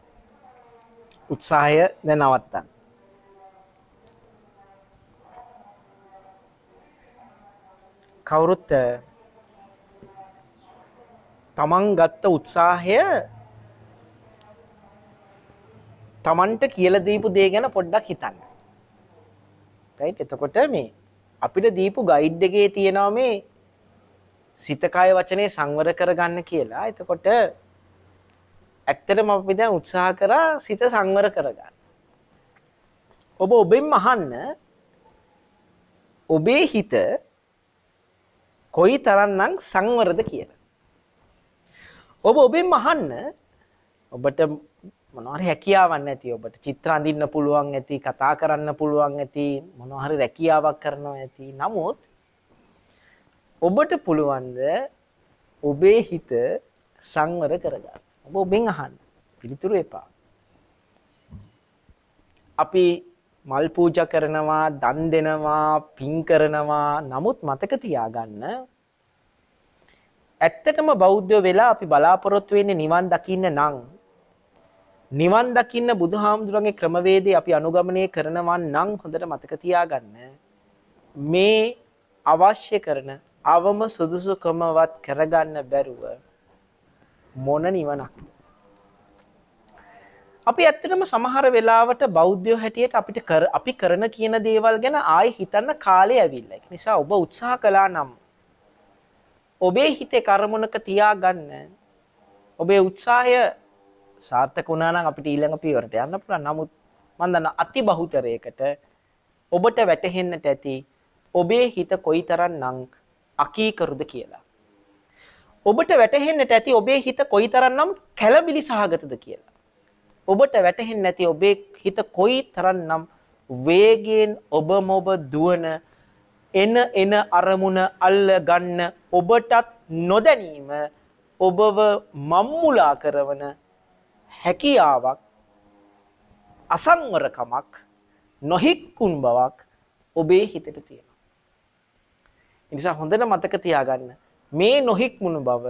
උත්සාහය දැන් නවත්තන්න. කවුරුත් තමන් ගත්ත උත්සාහය තමන්ට කියල දීපු දේ ගැන පොඩ්ඩක් හිතන්න. රයිට් එතකොට මේ අපිට දීපු ගයිඩ් එකේ තියෙනවා මේ සිතකය වචනේ සංවර කරගන්න කියලා. එතකොට ඇත්තටම අපි දැන් උත්සාහ කරා සිත සංවර කරගන්න. ඔබ ඔබෙන් අහන්න ඔබේ හිත කොයි තරන්නම් සංවරද කියලා. ඔබ ඔබෙන් මහන්න ඔබට මොනහරි හැකියාවක් නැති ඔබට චිත්‍ර අඳින්න පුළුවන් ඇති කතා කරන්න පුළුවන් ඇති මොනහරි රැකියාවක් කරනවා ඇති නමුත් ඔබට පුළුවන්ද ඔබේ හිත සංවර කරගන්න ඔබ ඔබෙන් අහන්න පිළිතුරු එපා අපි මල් පූජා කරනවා දන් දෙනවා පින් කරනවා නමුත් මතක තියාගන්න ඇත්තටම බෞද්ධයෝ වෙලා අපි බලාපොරොත්තු වෙන්නේ නිවන් දකින්න නම් නිවන් දකින්න බුදුහාමුදුරන්ගේ ක්‍රමවේදය අපි අනුගමනය කරනවා නම් හොඳට මතක තියාගන්න මේ අවශ්‍ය කරන අවම සුදුසුකමවත් කරගන්න බැරුව මොන නිවනක්ද අපි ඇත්තටම සමහර වෙලාවට බෞද්ධයෝ හැටියට අපිට අපි කරන කියන දේවල් ගැන ආයෙ හිතන්න කාලය ඇවිල්ලා. ඒක නිසා ඔබ උත්සාහ කළා නම් ඔබේ හිතේ කරමුණක තියාගන්න ඔබේ උත්සාහය සාර්ථක වුණා නම් අපිට ඊළඟ පියවරට යන්න පුළුවන්. නමුත් මම දන්න අති බහුතරයකට ඔබට වැටහෙන්නට ඇති ඔබේ හිත කොයිතරම්නම් අකීකරුද කියලා. ඔබට වැටහෙන්නට ඇති ඔබේ හිත කොයිතරම්නම් කැළඹිලි සහගතද කියලා. ඔබට වැටහෙන්නේ නැති ඔබේ හිත කොයිතරම්නම් වේගයෙන් ඔබ මොබ දුවන එන එන අරමුණ අල්ල ගන්න ඔබටත් නොදැනීම ඔබව මම්මුලා කරවන හැකියාවක් අසංවරකමක් නොහික්කුන් බවක් ඔබේ හිතට තියෙනවා. නිසා හොඳට මතක තියාගන්න මේ නොහික්මුණු බව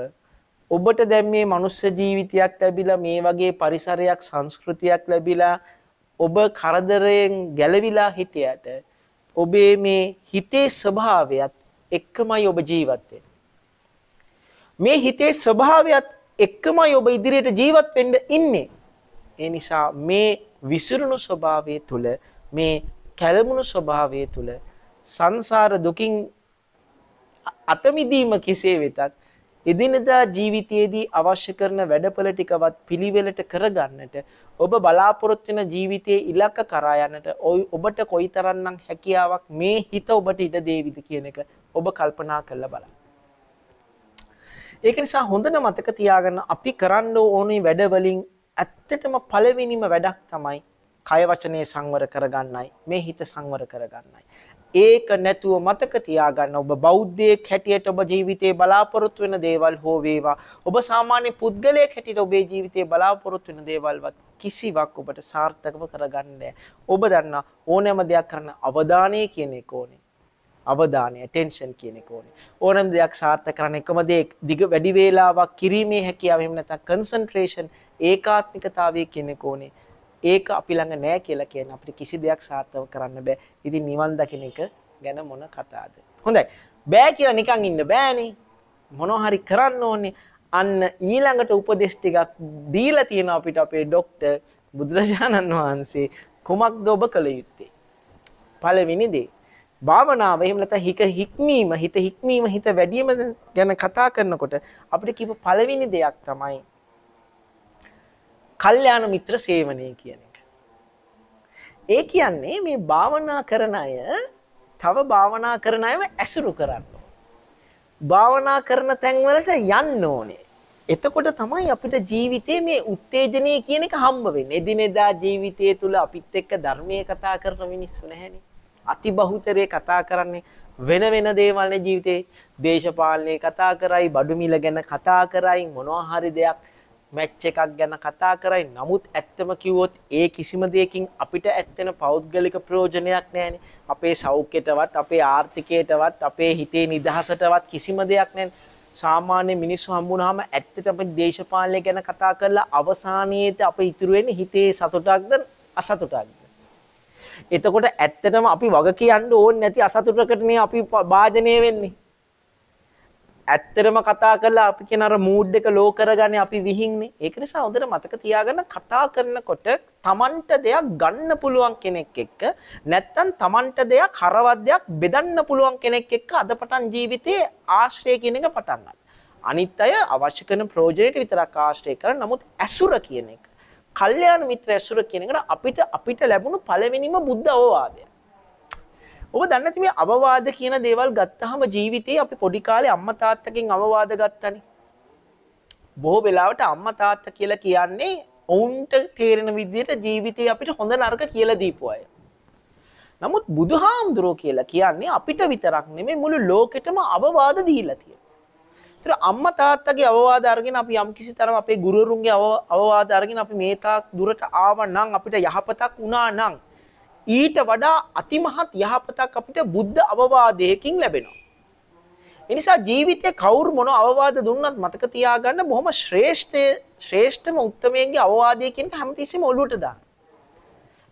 ඔබට දැන් මේ මනුස්ස ජීවිතයක් ලැබිලා මේ වගේ පරිසරයක් සංස්කෘතියක් ලැබිලා ඔබ කරදරයෙන් ගැලවිලා හිටියට ඔබේ මේ හිතේ ස්වභාවයත් එක්කමයි ඔබ ජීවත් වෙන්නේ. මේ හිතේ ස්වභාවයත් එක්කමයි ඔබ ඉදිරියට ජීවත් වෙන්න ඉන්නේ. ඒ නිසා මේ විසිරුණු ස්වභාවය තුල මේ කැළඹුණු ස්වභාවය තුල සංසාර දුකින් අත මිදීම කෙසේ වෙතත් එදිනදා ජීවිතයේදී අවශ්‍ය කරන වැඩපළ ටිකවත් පිළිවෙලට කරගන්නට ඔබ බලාපොරොත්තු වෙන ජීවිතයේ ඉලක්ක කරා යන්නට ඔබට කොයිතරම්නම් හැකියාවක් මේ හිත ඔබට ඉඩ දෙවිද කියන එක ඔබ කල්පනා කරලා බලන්න. ඒක නිසා හොඳට මතක තියාගන්න අපි කරන්න ඕනේ වැඩවලින් ඇත්තටම පළවෙනිම වැඩක් තමයි කය වචනේ සංවර කරගන්නයි මේ හිත සංවර කරගන්නයි. ඒක නැතුව මතක තියාගන්න ඔබ බෞද්ධයෙක් හැටියට ඔබ ජීවිතේ බලාපොරොත්තු වෙන දේවල් හෝ වේවා ඔබ සාමාන්‍ය පුද්ගලයෙක් හැටියට ඔබේ ජීවිතේ බලාපොරොත්තු වෙන දේවල්වත් කිසිවක් ඔබට සාර්ථකව කරගන්න බෑ. ඔබ දන්නා ඕනෑම දෙයක් කරන්න අවධානය කියන එක ඕනේ. අවධානය ටෙන්ෂන් කියන එක ඕනේ. ඕනම දෙයක් සාර්ථක කරන්න එකම දේ දිග වැඩි වේලාවක් කිරීමේ හැකියාව එහෙම නැත්නම් කන්සන්ට්‍රේෂන් ඒකාත්මිකතාවය කියන එක ඕනේ. ඒක අපි ළඟ නැහැ කියලා කියන අපිට කිසි දෙයක් සාර්ථක කරන්න බෑ. ඉතින් නිවන් දකින එක ගැන මොන කතාවද? හොඳයි. බෑ කියලා නිකන් ඉන්න බෑනේ. මොනවා හරි කරන්න ඕනේ. අන්න ඊළඟට උපදෙස් ටිකක් දීලා තියෙනවා අපිට අපේ ડોක්ටර් බුදුරජාණන් වහන්සේ කුමක්ද ඔබ කළ යුත්තේ? පළවෙනි දේ භාවනාව එහෙම නැත්නම් හිත හික්මීම හිත හික්මීම හිත වැඩිම ගැන කතා කරනකොට අපිට කියපු පළවෙනි දෙයක් තමයි කල්යාණ මිත්‍ර සේවනය කියන එක. ඒ කියන්නේ මේ භාවනා කරන අය තව භාවනා කරන අයව ඇසුරු කරන්න. භාවනා කරන තැන්වලට යන්න ඕනේ. එතකොට තමයි අපිට ජීවිතේ මේ උත්තේජනය කියන එක හම්බ වෙන්නේ. එදිනෙදා ජීවිතය තුළ අපිත් එක්ක ධර්මයේ කතා කරන මිනිස්සු නැහැනේ. අතිබහුතරය කතා කරන්නේ වෙන වෙන දේවල්න ජීවිතේ දේශපාලනය කතා කරයි බඩුමිල ගැන කතා කරයි මොනවාහරි දෙයක් මැච්ච එකක් ගැන කතා කරයි නමුත් ඇත්තම කිව්වොත් ඒ කිසිම දෙයකින් අපිට ඇත්තෙන පෞද්ගලික ප්‍රයෝජනයක් නෑන අපේ සෞඛ්‍යටවත් අපේ ආර්ථිකයටවත් අපේ හිතේ නිදහසටවත් කිසිම දෙයක් නැන් සාමාන්‍ය මිනිස්සු හම්බුනහම ඇත්තට අප දේශපාලනය ගැන කතා කරලා අවසානයේත අප ඉතුරුවෙන හිතේ සතුටක්ද අසතුටක්ද එතකොට ඇත්තටම අපි වග කියන්න ඕනේ නැති අසතුටකට මේ අපි වාදනය වෙන්නේ. ඇත්තටම කතා කරලා අපි කියන අර මූඩ් එක ලෝ කරගන්නේ අපි විහිින්නේ. ඒක නිසා හොඳට මතක තියාගන්න කතා කරනකොට Tamanට දෙයක් ගන්න පුළුවන් කෙනෙක් එක්ක නැත්තම් Tamanට දෙයක් හරවද්දයක් බෙදන්න පුළුවන් කෙනෙක් එක්ක අදපටන් ජීවිතේ ආශ්‍රය කියන එක පටන් ගන්න. අනිත් අය අවශ්‍ය කරන ප්‍රයෝජනෙට විතරක් ආශ්‍රය කරන නමුත් ඇසුර කියන එක කල්යාණ මිත්‍ර ඇසුර කියන එකට අපිට අපිට ලැබුණු පළවෙනිම බුද්ධ අවවාදය. ඔබ දන්නේ නැති මේ අවවාද කියන දේවල් ගත්තාම ජීවිතේ අපි පොඩි කාලේ අම්මා තාත්තගෙන් අවවාද ගත්තනේ. බොහෝ වෙලාවට අම්මා තාත්තා කියලා කියන්නේ ඔවුන්ට තේරෙන විදිහට ජීවිතේ අපිට හොඳ නරක කියලා දීපු අය. නමුත් බුදුහාමුදුරුවෝ කියලා කියන්නේ අපිට විතරක් නෙමෙයි මුළු ලෝකෙටම අවවාද දීලා තියෙනවා. ඒතර අම්මා තාත්තගේ අවවාද අරගෙන අපි යම්කිසි තරම් අපේ ගුරුවරුන්ගේ අවවාද අරගෙන අපි මේ තාක් දුරට ආවා නම් අපිට යහපතක් වුණා නම් ඊට වඩා අතිමහත් යහපතක් අපිට බුද්ධ අවවාදයකින් ලැබෙනවා. එනිසා ජීවිතේ කවුරු මොන අවවාද දුන්නත් මතක තියාගන්න බොහොම ශ්‍රේෂ්ඨ ශ්‍රේෂ්ඨම උත්මයෙන්ගේ අවවාදය කියන එක හැමතිස්සෙම ඔළුවට දාන්න.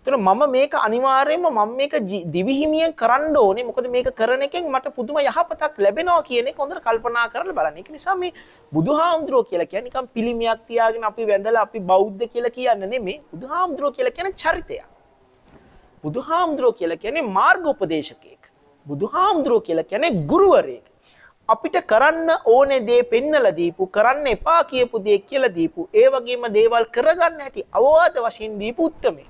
එතකොට මම මේක අනිවාර්යයෙන්ම මම මේක දිවිහිමියෙන් කරන්න ඕනේ. මොකද මේක කරන එකෙන් මට පුදුම යහපතක් ලැබෙනවා කියන එක හොඳට කල්පනා කරලා බලන්න. ඒක නිසා මේ බුදුහාමුදුරුවෝ කියලා කියන්නේ නිකන් පිළිමයක් තියාගෙන අපි වැඳලා අපි බෞද්ධ කියලා කියන්න නෙමෙයි. බුදුහාමුදුරුවෝ කියලා කියන්නේ චරිතයක්. බුදුහාමුදුරුවෝ කියලා කියන්නේ මාර්ගෝපදේශකයෙක්. බුදුහාමුදුරුවෝ කියලා කියන්නේ ගුරුවරයෙක්. අපිට කරන්න ඕනේ දේ පෙන්නලා දීපු කරන්න එපා කියපු දේ කියලා දීපු ඒ වගේම දේවල් කරගන්න ඇති අවවාද වශයෙන් දීපු උත්මේ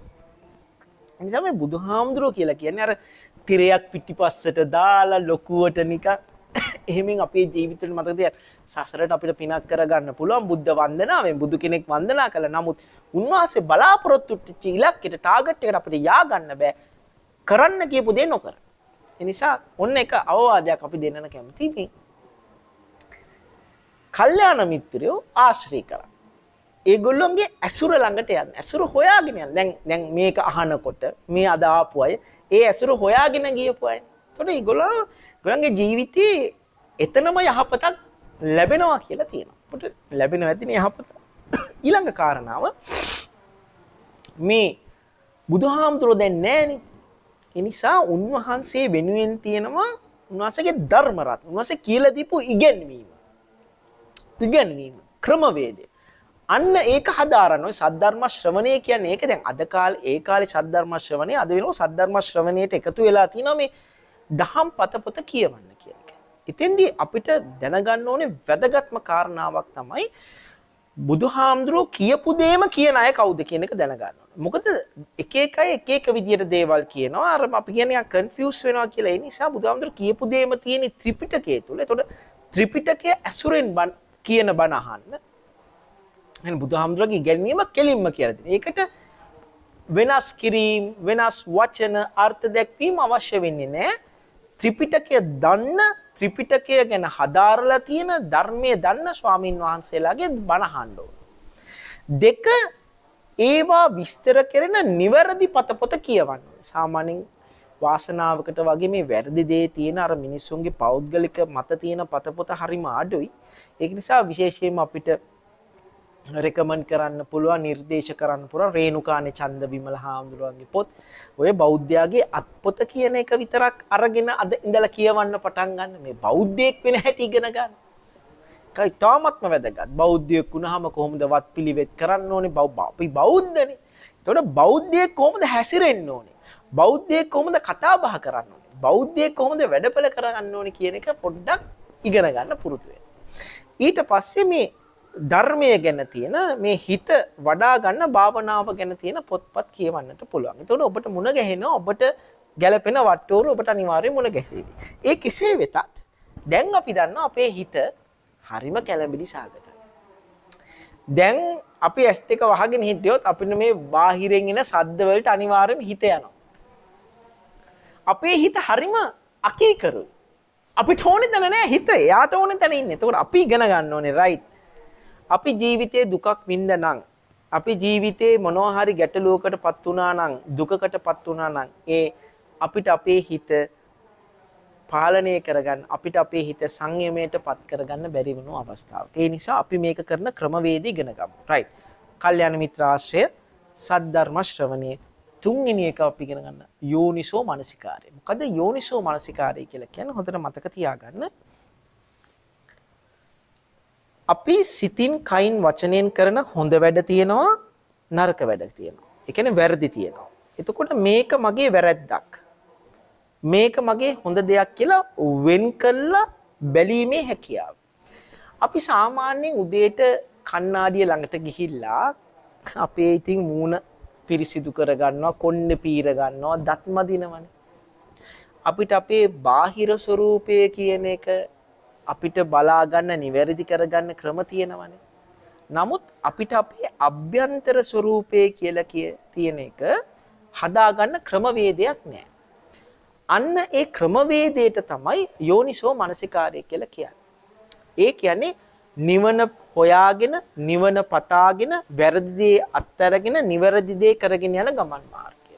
නිසාම බුදු හාමුදුරුව කියලා කියන්නේ අර තිරයක් පිටි පස්සට දාලා ලොකුවට නික එහෙමින් අපේ ජීවිතට මතකතිය සසරට අපිට පිනක් කරගන්න පුළුවන් බුද්ධ වන්දනාවෙන් බුදු කෙනෙක් වන්දනා කළ නමුත් උන්වහන්සේ බලාපොරොත්තුට චීලක්කට ටාගට් එකට අපිට යාගන්න බෑ කරන්න කියපු දේ නොකර. එනිසා ඔන්න එක අවවාදයක් අපි දෙන්නන කැමතිී. කල්්‍යයාන මිත්‍රයෝ ආශ්‍රී කරන්න. ඒගොල්ලොන්ගේ ඇසුර ළඟට යන්න ඇසුර හොයාගෙන යන්න දැන් දැන් මේක අහනකොට මේ අදාපු අය ඒ ඇසුර හොයාගෙන ගියපු අය. එතකොට ඒගොල්ලෝ ඒගොල්ලන්ගේ ජීවිතේ එතනම යහපතක් ලැබෙනවා කියලා තියෙනවා. අපට ලැබෙනවා ඇතිනේ යහපත. ඊළඟ කාරණාව මේ බුදුහාමුදුරුවෝ දැන් නැහැනේ. ඒ නිසා උන්වහන්සේ වෙනුවෙන් තියෙනවා උන්වහන්සේගේ ධර්ම රත්න. උන්වහන්සේ කියලා දීපු ඉගෙනීම. ඉගෙනීම ක්‍රමවේදය. අන්න ඒක හදාරන ඔය සද්ධර්ම ශ්‍රවණය කියන්නේ ඒක දැන් අද කාලේ ඒ කාලේ සද්ධර්ම ශ්‍රවණය අද වෙනකොට සද්ධර්ම ශ්‍රවණයට එකතු වෙලා තිනවා මේ දහම් පත පොත කියවන්න කියන එක. ඉතින්දී අපිට දැනගන්න ඕනේ වැදගත්ම කාරණාවක් තමයි බුදුහාමුදුරුව කියපු දේම කියන අය කවුද කියන එක දැනගන්න ඕනේ. මොකද එක එක අය එක එක විදියට දේවල් කියනවා. අර අපි කියන්නේ කන්ෆියුස් වෙනවා කියලා ඒ නිසා බුදුහාමුදුරුව කියපු දේම තියෙන ත්‍රිපිටකය තුල. ඒතකොට ත්‍රිපිටකය ඇසුරෙන් කියන බණ අහන්න බුදුහාමුදුරගේ ගැන්වීම කෙලින්ම කියලද. ඒකට වෙනස් කිරීම් වෙනස් වචන අර්ථ දැක්වීම අවශ්‍ය වෙන්නේ නෑ ත්‍රිපිටකය දන්න ත්‍රිපිටකය ගැන හදාරලා තියෙන ධර්මය දන්න ස්වාමීන් වහන්සේලාගේ බණහණ්ඩෝ. දෙක ඒවා විස්තර කරන නිවැරදි පතපොත කියවන්න. සාමානින් වාසනාවකට වගේ මේ වැරදි දේ තියෙන අර මිනිස්සුන්ගේ පෞද්ගලික මත තියෙන පතපොත හරිම අඩුයි. ඒක නිසා විශේෂයෙන් අපිට රෙකමන්ඩ් කරන්න පුළුවන් නිර්දේශ කරන්න පුර රේණුකානේ චන්ද විමල හාමුදුරුවන්ගේ පොත් ඔය බෞද්ධයාගේ අත්පොත කියන එක විතරක් අරගෙන අද ඉඳලා කියවන්න පටන් ගන්න මේ බෞද්ධයෙක් වෙන හැටි ඉගෙන ගන්න. කයි තාමත්ම වැදගත්. බෞද්ධයෙක් වුණාම කොහොමද වත්පිළිවෙත් කරන්න ඕනේ අපි බෞද්ධනේ. එතකොට බෞද්ධයෙක් කොහොමද හැසිරෙන්න ඕනේ? බෞද්ධයෙක් කොහොමද කතා බහ කරන්න ඕනේ? බෞද්ධයෙක් කොහොමද වැඩපළ කරගන්න ඕනේ කියන එක පොඩ්ඩක් ඉගෙන ගන්න පුරුදු ඊට පස්සේ මේ ධර්මය ගැන තියෙන මේ හිත වඩා ගන්න භාවනාව ගැන තියෙන පොත්පත් කියවන්නට පුළුවන්. එතකොට ඔබට මුණ ගැහෙන ඔබට ගැළපෙන වට්ටෝරු ඔබට අනිවාර්යයෙන් මුණ ගැසේවි. ඒ කෙසේ වෙතත් දැන් අපි දන්නවා අපේ හිත හරිම කැළඹිලි සාගතයි. දැන් අපි ඇස් දෙක වහගෙන හිටියොත් අපිට මේ බාහිරෙන් එන සද්ද වලට අනිවාර්යයෙන් හිත යනවා. අපේ හිත හරිම අකීකරුයි. අපිට ඕනේ තැන නෑ හිත එයාට ඕනේ තැන ඉන්නේ. එතකොට අපි ඉගෙන ගන්න ඕනේ රයිට්. අපි ජීවිතයේ දුකක් වින්දනම් අපි ජීවිතේ මොනවා හරි ගැටලුවකටපත් වුණා නම් දුකකටපත් වුණා නම් ඒ අපිට අපේ හිත පාලනය කරගන්න අපිට අපේ හිත සංයමයටපත් කරගන්න බැරි වෙන අවස්ථාවක්. ඒ නිසා අපි මේක කරන ක්‍රමවේදී ඉගෙන ගමු. right. කල්යාණ මිත්‍රාශ්‍රය සද්ධර්ම ශ්‍රවණයේ තුන්වෙනි එක අපි ඉගෙන ගන්න යෝනිසෝ මානසිකාරය. මොකද යෝනිසෝ මානසිකාරය කියලා කියන්නේ හොඳට මතක තියාගන්න අපි සිතින් කයින් වචනයෙන් කරන හොඳ වැඩ තියෙනවා නරක වැඩ තියෙනවා. ඒ කියන්නේ වැරදි තියෙනවා. එතකොට මේක මගේ වැරැද්දක්. මේක මගේ හොඳ දෙයක් කියලා වෙන් කළා බැලීමේ හැකියාව. අපි සාමාන්‍යයෙන් උදේට කණ්ණාඩිය ළඟට ගිහිල්ලා අපේ ඉතින් මූණ පිරිසිදු කරගන්නවා, කොන්න පීර ගන්නවා, දත් මදිනවනේ. අපිට අපේ බාහිර ස්වરૂපය කියන එක අපිට බලා ගන්න නිවැරදි කරගන්න ක්‍රම තියෙනවනේ. නමුත් අපිට අපේ අභ්‍යන්තර ස්වરૂපය කියලා කිය තියෙන එක හදාගන්න ක්‍රමවේදයක් නැහැ. අන්න ඒ ක්‍රමවේදයට තමයි යෝනිසෝ මනසිකාරය කියලා කියන්නේ. ඒ කියන්නේ නිවන හොයාගෙන නිවන පතාගෙන වැරදි දේ අත්හැරගෙන නිවැරදි දේ කරගෙන යන ගමන් මාර්ගය.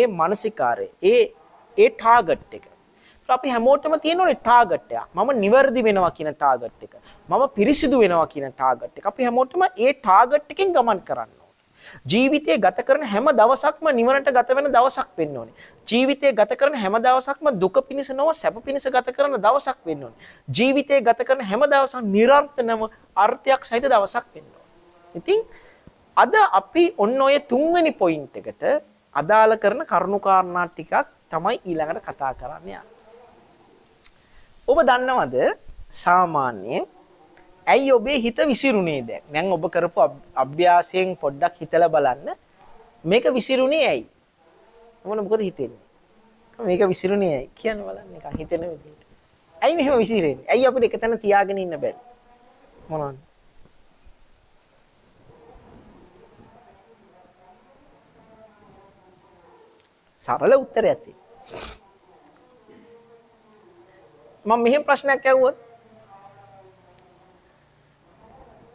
ඒ මානසිකාරය, ඒ ඒ ටාගට් එක. අපි හැමෝටම තියෙනනේ ටාගට් එකක්. මම නිවැරදි වෙනවා කියන ටාගට් එක. මම පිරිසිදු වෙනවා කියන ටාගට් එක. අපි හැමෝටම ඒ ටාගට් එකෙන් ගමන් කරන්න ඕනේ. ජීවිතේ ගත කරන හැම දවසක්ම නිවනට ගත වෙන දවසක් වෙන්න ඕනේ. ජීවිතේ ගත කරන හැම දවසක්ම දුක පිණිස නොව සැප පිණිස ගත කරන දවසක් වෙන්න ඕනේ. ජීවිතේ ගත කරන හැම දවසක් නිර්ර්ථනම අර්ථයක් සහිත දවසක් වෙන්න ඕනේ. ඉතින් අද අපි ඔන්න ඔය තුන්වෙනි පොයින්ට් එකට අදාළ කරන කරුණු කාරණා ටිකක් තමයි ඊළඟට කතා කරන්න යන්නේ. ඔබ දන්නවද සාමාන්‍යයෙන් ඇයි ඔබේ හිත විසිරුණේ දැ නැං ඔබ කරපු අභ්‍යාසයෙන් පොඩ්ඩක් හිතල බලන්න මේක විසිරුණේ ඇයි මොන මොකද හිතෙන්නේ මේක විසිරුණේ ඇයි කියන්න බලන්න එක හිතෙන විදිහට ඇයි මෙහෙම විසිරෙන්නේ ඇයි අපිට එක තැන තියාගෙන ඉන්න බැරි මොනවද සරල උත්තරයක් තියෙනවා මම මෙහෙම ප්‍රශ්නයක් ඇහුවොත්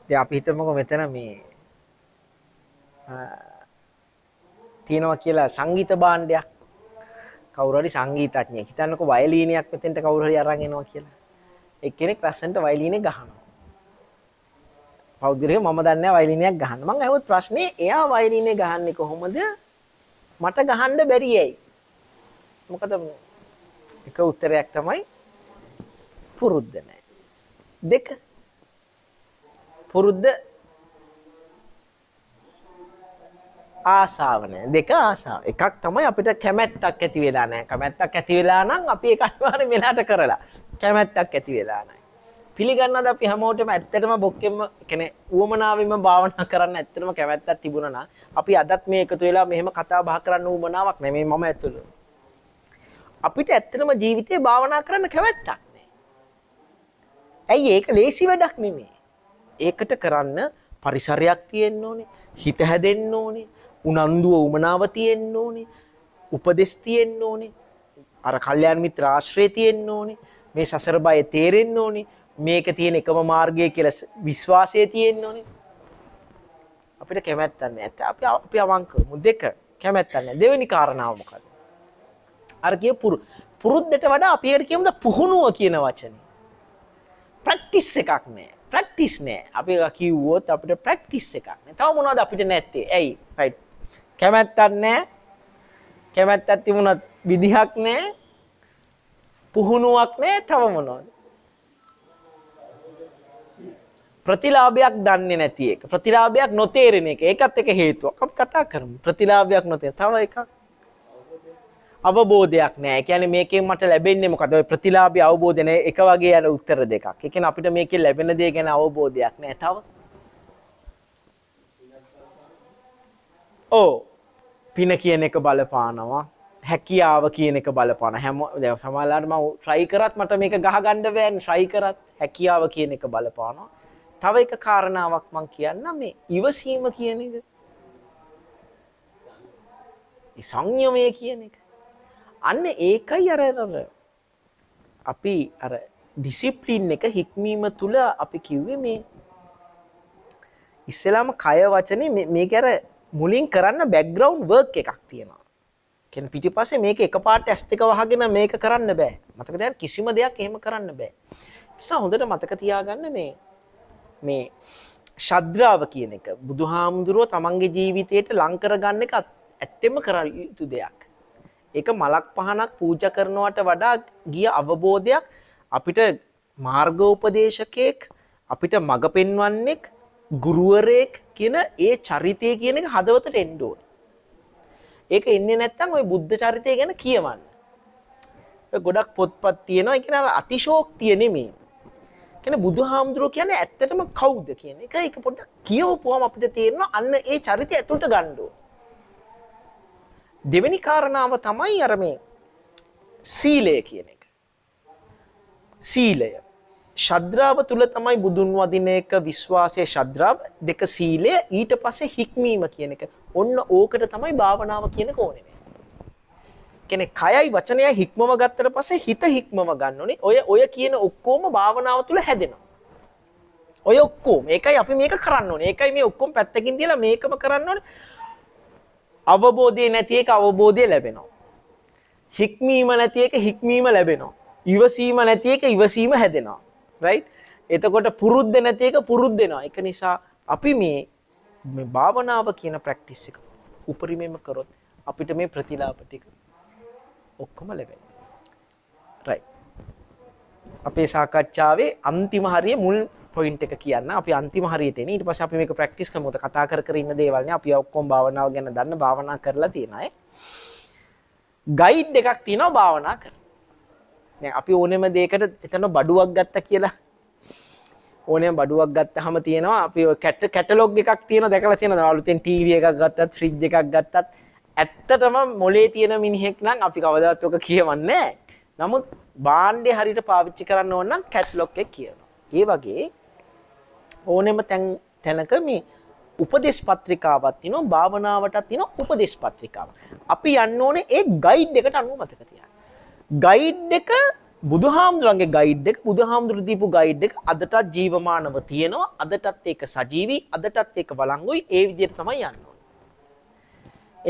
දැන් අපි හිතමුකෝ මෙතන මේ තියෙනවා කියලා සංගීත භාණ්ඩයක් කවුරු හරි සංගීතඥයෙක් හිතන්නකෝ වයලීනයක් මෙතෙන්ට කවුරු හරි අරන් එනවා කියලා එක්කෙනෙක් ලස්සනට වයලීනේ ගහනවා පෞද්ගලිකව මම දන්නේ වයලීනයක් ගහන්න. මම අහුවත් ප්‍රශ්නේ එයා වයලීනේ ගහන්නේ කොහොමද? මට ගහන්න බැරියයි. මොකද එක උත්තරයක් තමයි පුරුද්ද නැහැ. දෙක පුරුද්ද ආසාාවන දෙක ආසා එකක් තමයි අපිට කැමැත්තක් ඇති වෙලානෑ කැමැත්තක් ඇති වෙලා නම් අපි එකටවාන වෙලාට කරලා කැමැත්තක් ඇති වෙලානයි පිළිගන්නද අපි හමෝටම ඇත්තටම බොක්කෙම කැන ුවමනාවම භාවනා කරන්න ඇත්තටම කැමැත්තක් තිබුණන අපි අදත් මේ එකතු වෙලා මෙහෙම කතා බා කරන්න ූමනාවක් නැමේ මම ඇතුළු අපිට ඇත්තටම ජීවිතය භාවනා කරන්න කැමැත්තක් ඇයි ඒක ලේසි වැඩක් නෙමේ. ඒකට කරන්න පරිසරයක් තියෙන්න ඕනේ. හිත හැදෙන්න ඕනේ. උනන්දුව උමනාව තියෙන්න ඕනේ. උපදෙස් තියෙන්න ඕනේ. අර කල්යාණ මිත්‍ර ආශ්‍රය තියෙන්න ඕනේ. මේ සසර බය තේරෙන්න ඕනේ. මේක තියෙන එකම මාර්ගය කියලා විශ්වාසය තියෙන්න ඕනේ. අපිට කැමැත්තක් නැහැ. අපි අපි අවංකවමු දෙක කැමැත්තක් නැහැ. දෙවෙනි කාරණාව මොකද? අර කිය පුරුද්දට වඩා අපි ඒකට කියමුද පුහුණුව කියන වචනේ. ප්‍රක්ටිස් එකක් නෑ ප්‍රක්ටිස් නෑ අපි කිව්වොත් අපිට ප්‍රක්ටිස් එකක් නෑ තව මොනවද අපිට නැත්තේ ඇයි රයිට් කැමැත්තක් නෑ කැමැත්තක් තිබුණත් විදිහක් නෑ පුහුණුවක් නෑ තව මොනවද ප්‍රතිලාභයක් දන්නේ නැති එක ප්‍රතිලාභයක් නොතේරෙන එක ඒකත් එක හේතුවක් අපි කතා කරමු ප්‍රතිලාභයක් නොතේර තව එකක් අවබෝධයක් නෑ කියන මේකෙන් මට ලැබෙන්නේ මොකද ප්‍රතිලාභී අවබෝධන එක වගේ යන උත්තර දෙකක්. ඒ කියන්නේ අපිට මේකේ ලැබෙන දේ ගැන අවබෝධයක් නෑ තව. ඕ පින කියන එක බලපානවා. හැකියාව කියන එක බලපාන හැම සමාලාට ම ට්‍රයි කරත් මට මේක ගහගණ්ඩ වෑන් ට්‍රයි කරත් හැකියාව කියන එක බලපානවා තව එක කාරණාවක් මං කියන්න මේ ඉවසීම කියන එක සංයමය කියන එක අන්න ඒකයි අර අපි අර ඩිසිප්ලින් එක හික්මීම තුළ අපි කිව්වේ මේ ඉස්සලාම කය වචන මේ කැර මුලින් කරන්න බැග්‍රවන්් වර්ක් එකක් තියෙනවා කෙන පිටි පසේ මේක එක පාට ඇස්තික වහගෙන මේක කරන්න බෑ මතක දැන් කිසිම දෙයක් එහෙම කරන්න බෑ නිසා හොඳට මතක තියාගන්න මේ මේ ශද්‍රාව කියන එක බුදු හාමුදුරුව තමන්ගේ ජීවිතයට ලංකර ගන්න එක ඇත්තෙම කර යුතු දෙයක් එක මලක් පහනක් පූජ කරනවට වඩා ගිය අවබෝධයක් අපිට මාර්ගෝපදේශකයෙක් අපිට මඟ පෙන්වන්නෙක් ගුරුවරයෙක් කියන ඒ චරිතය කියන එක හදවතට එන්ඩෝ. ඒක එන්න නැත්තම් ඔය බුද්ධ චරිතය ගැන කියවන්න. ගොඩක් පොත්පත් තියෙනවා එකන අතිශෝක්තිය නෙමේ. කැන බුදු හාමුදුරුව කියන ඇත්තටම කවුද කියන එක එක පොඩ්ඩ කියවපුහම අපිට තේරෙනවා අන්න ඒ චරිතය ඇතුළට ගණ්ඩුව. දෙවෙනි කාරණාව තමයි අර මේ සීලය කියන එක. සීලය. ශද්‍රාව තුල තමයි බුදුන් වදින එක විශ්වාසය ශද්‍රාව දෙක සීලය ඊට පස්සේ හික්මීම කියන එක. ඔන්න ඕකට තමයි භාවනාව කියන කෝණය. කෙනෙක් කයයි වචනයයි හික්මව ගත්තට පස්සේ හිත හික්මව ගන්න ඕනේ. ඔය ඔය කියන ඔක්කොම භාවනාව තුල හැදෙනවා. ඔය ඔක්කොම. ඒකයි අපි මේක කරන්න ඕනේ. ඒකයි මේ ඔක්කොම පැත්තකින් තියලා මේකම කරන්න ඕනේ. අවබෝධය නැති එක අවබෝධය ලැබෙනවා. හික්මීම නැති එක හික්මීම ලැබෙනවා. ඉවසීම නැති එක ඉවසීම හැදෙනවා. රයිට්? එතකොට පුරුද්ද නැති එක පුරුද්ද වෙනවා. ඒක නිසා අපි මේ මේ භාවනාව කියන ප්‍රැක්ටිස් එක උපරිමයෙන්ම කරොත් අපිට මේ ප්‍රතිලාභ ටික ඔක්කොම ලැබෙනවා. රයිට්. අපේ සාකච්ඡාවේ අන්තිම හරිය මුල් පොයින්ට් එක කියන්න අපි අන්තිම හරියට ඊට පස්සේ අපි මේක ප්‍රැක්ටිස් කරමුද කතා කර කර ඉන්න දේවල් නේ අපි ඔක්කොම භාවනාව ගැන දන්න භාවනා කරලා තියෙන අය ගයිඩ් එකක් තියෙනවා භාවනා කරන දැන් අපි ඕනෙම දෙයකට එතන බඩුවක් ගත්තා කියලා ඕනෙම බඩුවක් ගත්තාම තියෙනවා අපි කැට කැටලොග් එකක් තියෙනවා දැකලා තියෙනවා අලුතෙන් ටීවී එකක් ගත්තත් ෆ්‍රිජ් එකක් ගත්තත් ඇත්තටම මොලේ තියෙන මිනිහෙක් නම් අපි කවදාවත් ඔක කියවන්නේ නැහැ නමුත් බාණ්ඩේ හරියට පාවිච්චි කරන්න ඕන නම් කැටලොග් එක කියනවා ඒ වගේ ඕනෙම තැන් තැනක මේ උපදෙස් පත්‍රිකාවත් තින භාවනාවටත් තින උපදෙස් පත්‍රිකාව. අපි යන්න ඕනේ ඒ ගයිඩ් එකට අනුව මතක තියා. ගයිඩ් එක බුදුහාමුදුරන්ගේ ගයිඩ් එක බුදුහාමුදුරු දීපු ගයිඩ් එක අදටත් ජීවමානව තියෙනවා අදටත් ඒක සජීවී අදටත් ඒක වළංගුයි ඒ විදිහට තමයි යන්න ඕනේ.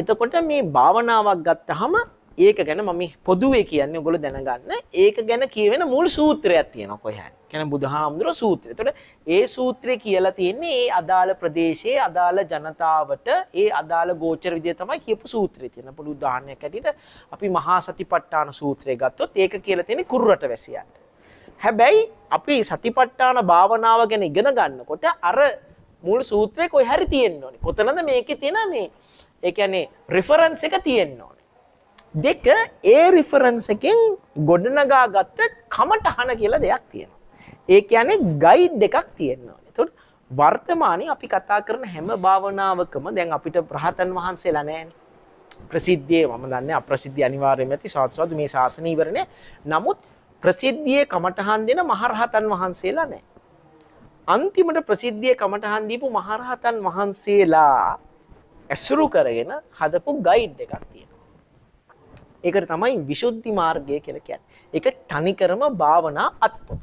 එතකොට මේ භාවනාවක් ගත්තහම ඒක ගැන මම පොදුවේ කියන්නේ ඔගොල්ලෝ දැනගන්න ඒක ගැන කියවෙන මුල් සූත්‍රයක් තියෙනවා කොහේ කියන බුදුහාමුදුරුවෝ සූත්‍රය. එතකොට ඒ සූත්‍රය කියලා තියෙන්නේ ඒ අදාළ ප්‍රදේශයේ අදාළ ජනතාවට ඒ අදාළ ගෝචර විදිය තමයි කියපු සූත්‍රය තියෙන. පොළු උදාහරණයක් ඇටියට අපි මහා සතිපට්ඨාන සූත්‍රය ගත්තොත් ඒක කියලා තියෙන්නේ කුරුරට වැසියන්ට. හැබැයි අපි සතිපට්ඨාන භාවනාව ගැන ඉගෙන ගන්නකොට අර මුල් සූත්‍රය කොයි හරි තියෙන්න ඕනේ. කොතනද මේකේ තියෙන මේ ඒ කියන්නේ රෙෆරන්ස් එක තියෙන්න ඕනේ. දෙක ඒ රිෆරන්ස එකෙන් ගොඩනගා ගත්ත කමටහන කියලා දෙයක් තියෙන. ඒ යනෙ ගයිඩ් එකක් තියෙන්නවා. තුොට වර්තමානය අපි කතා කරන හැම භාවනාවකම දැන් අපිට ප්‍රහතන් වහන්සේලා නෑන. ප්‍රසිද්ධිය මම දන්න අප්‍රසිද්ධ අනිවාර්යම ඇති සාත්සාද මේ ශාසනීවරණය නමුත් ප්‍රසිද්ධිය කමටහන් දෙන මහරහතන් වහන්සේලා නෑ. අන්තිමට ප්‍රසිද්ධිය කමටහන් දීපු මහරහතන් වහන්සේලා ඇසුරු කරගෙන හදපු ගයිඩ් එකක් තියෙන. ඒකට තමයි විශුද්ධි මාර්ගය කියලා කියන්නේ. ඒක තනිකරම භාවනා අත්පොත.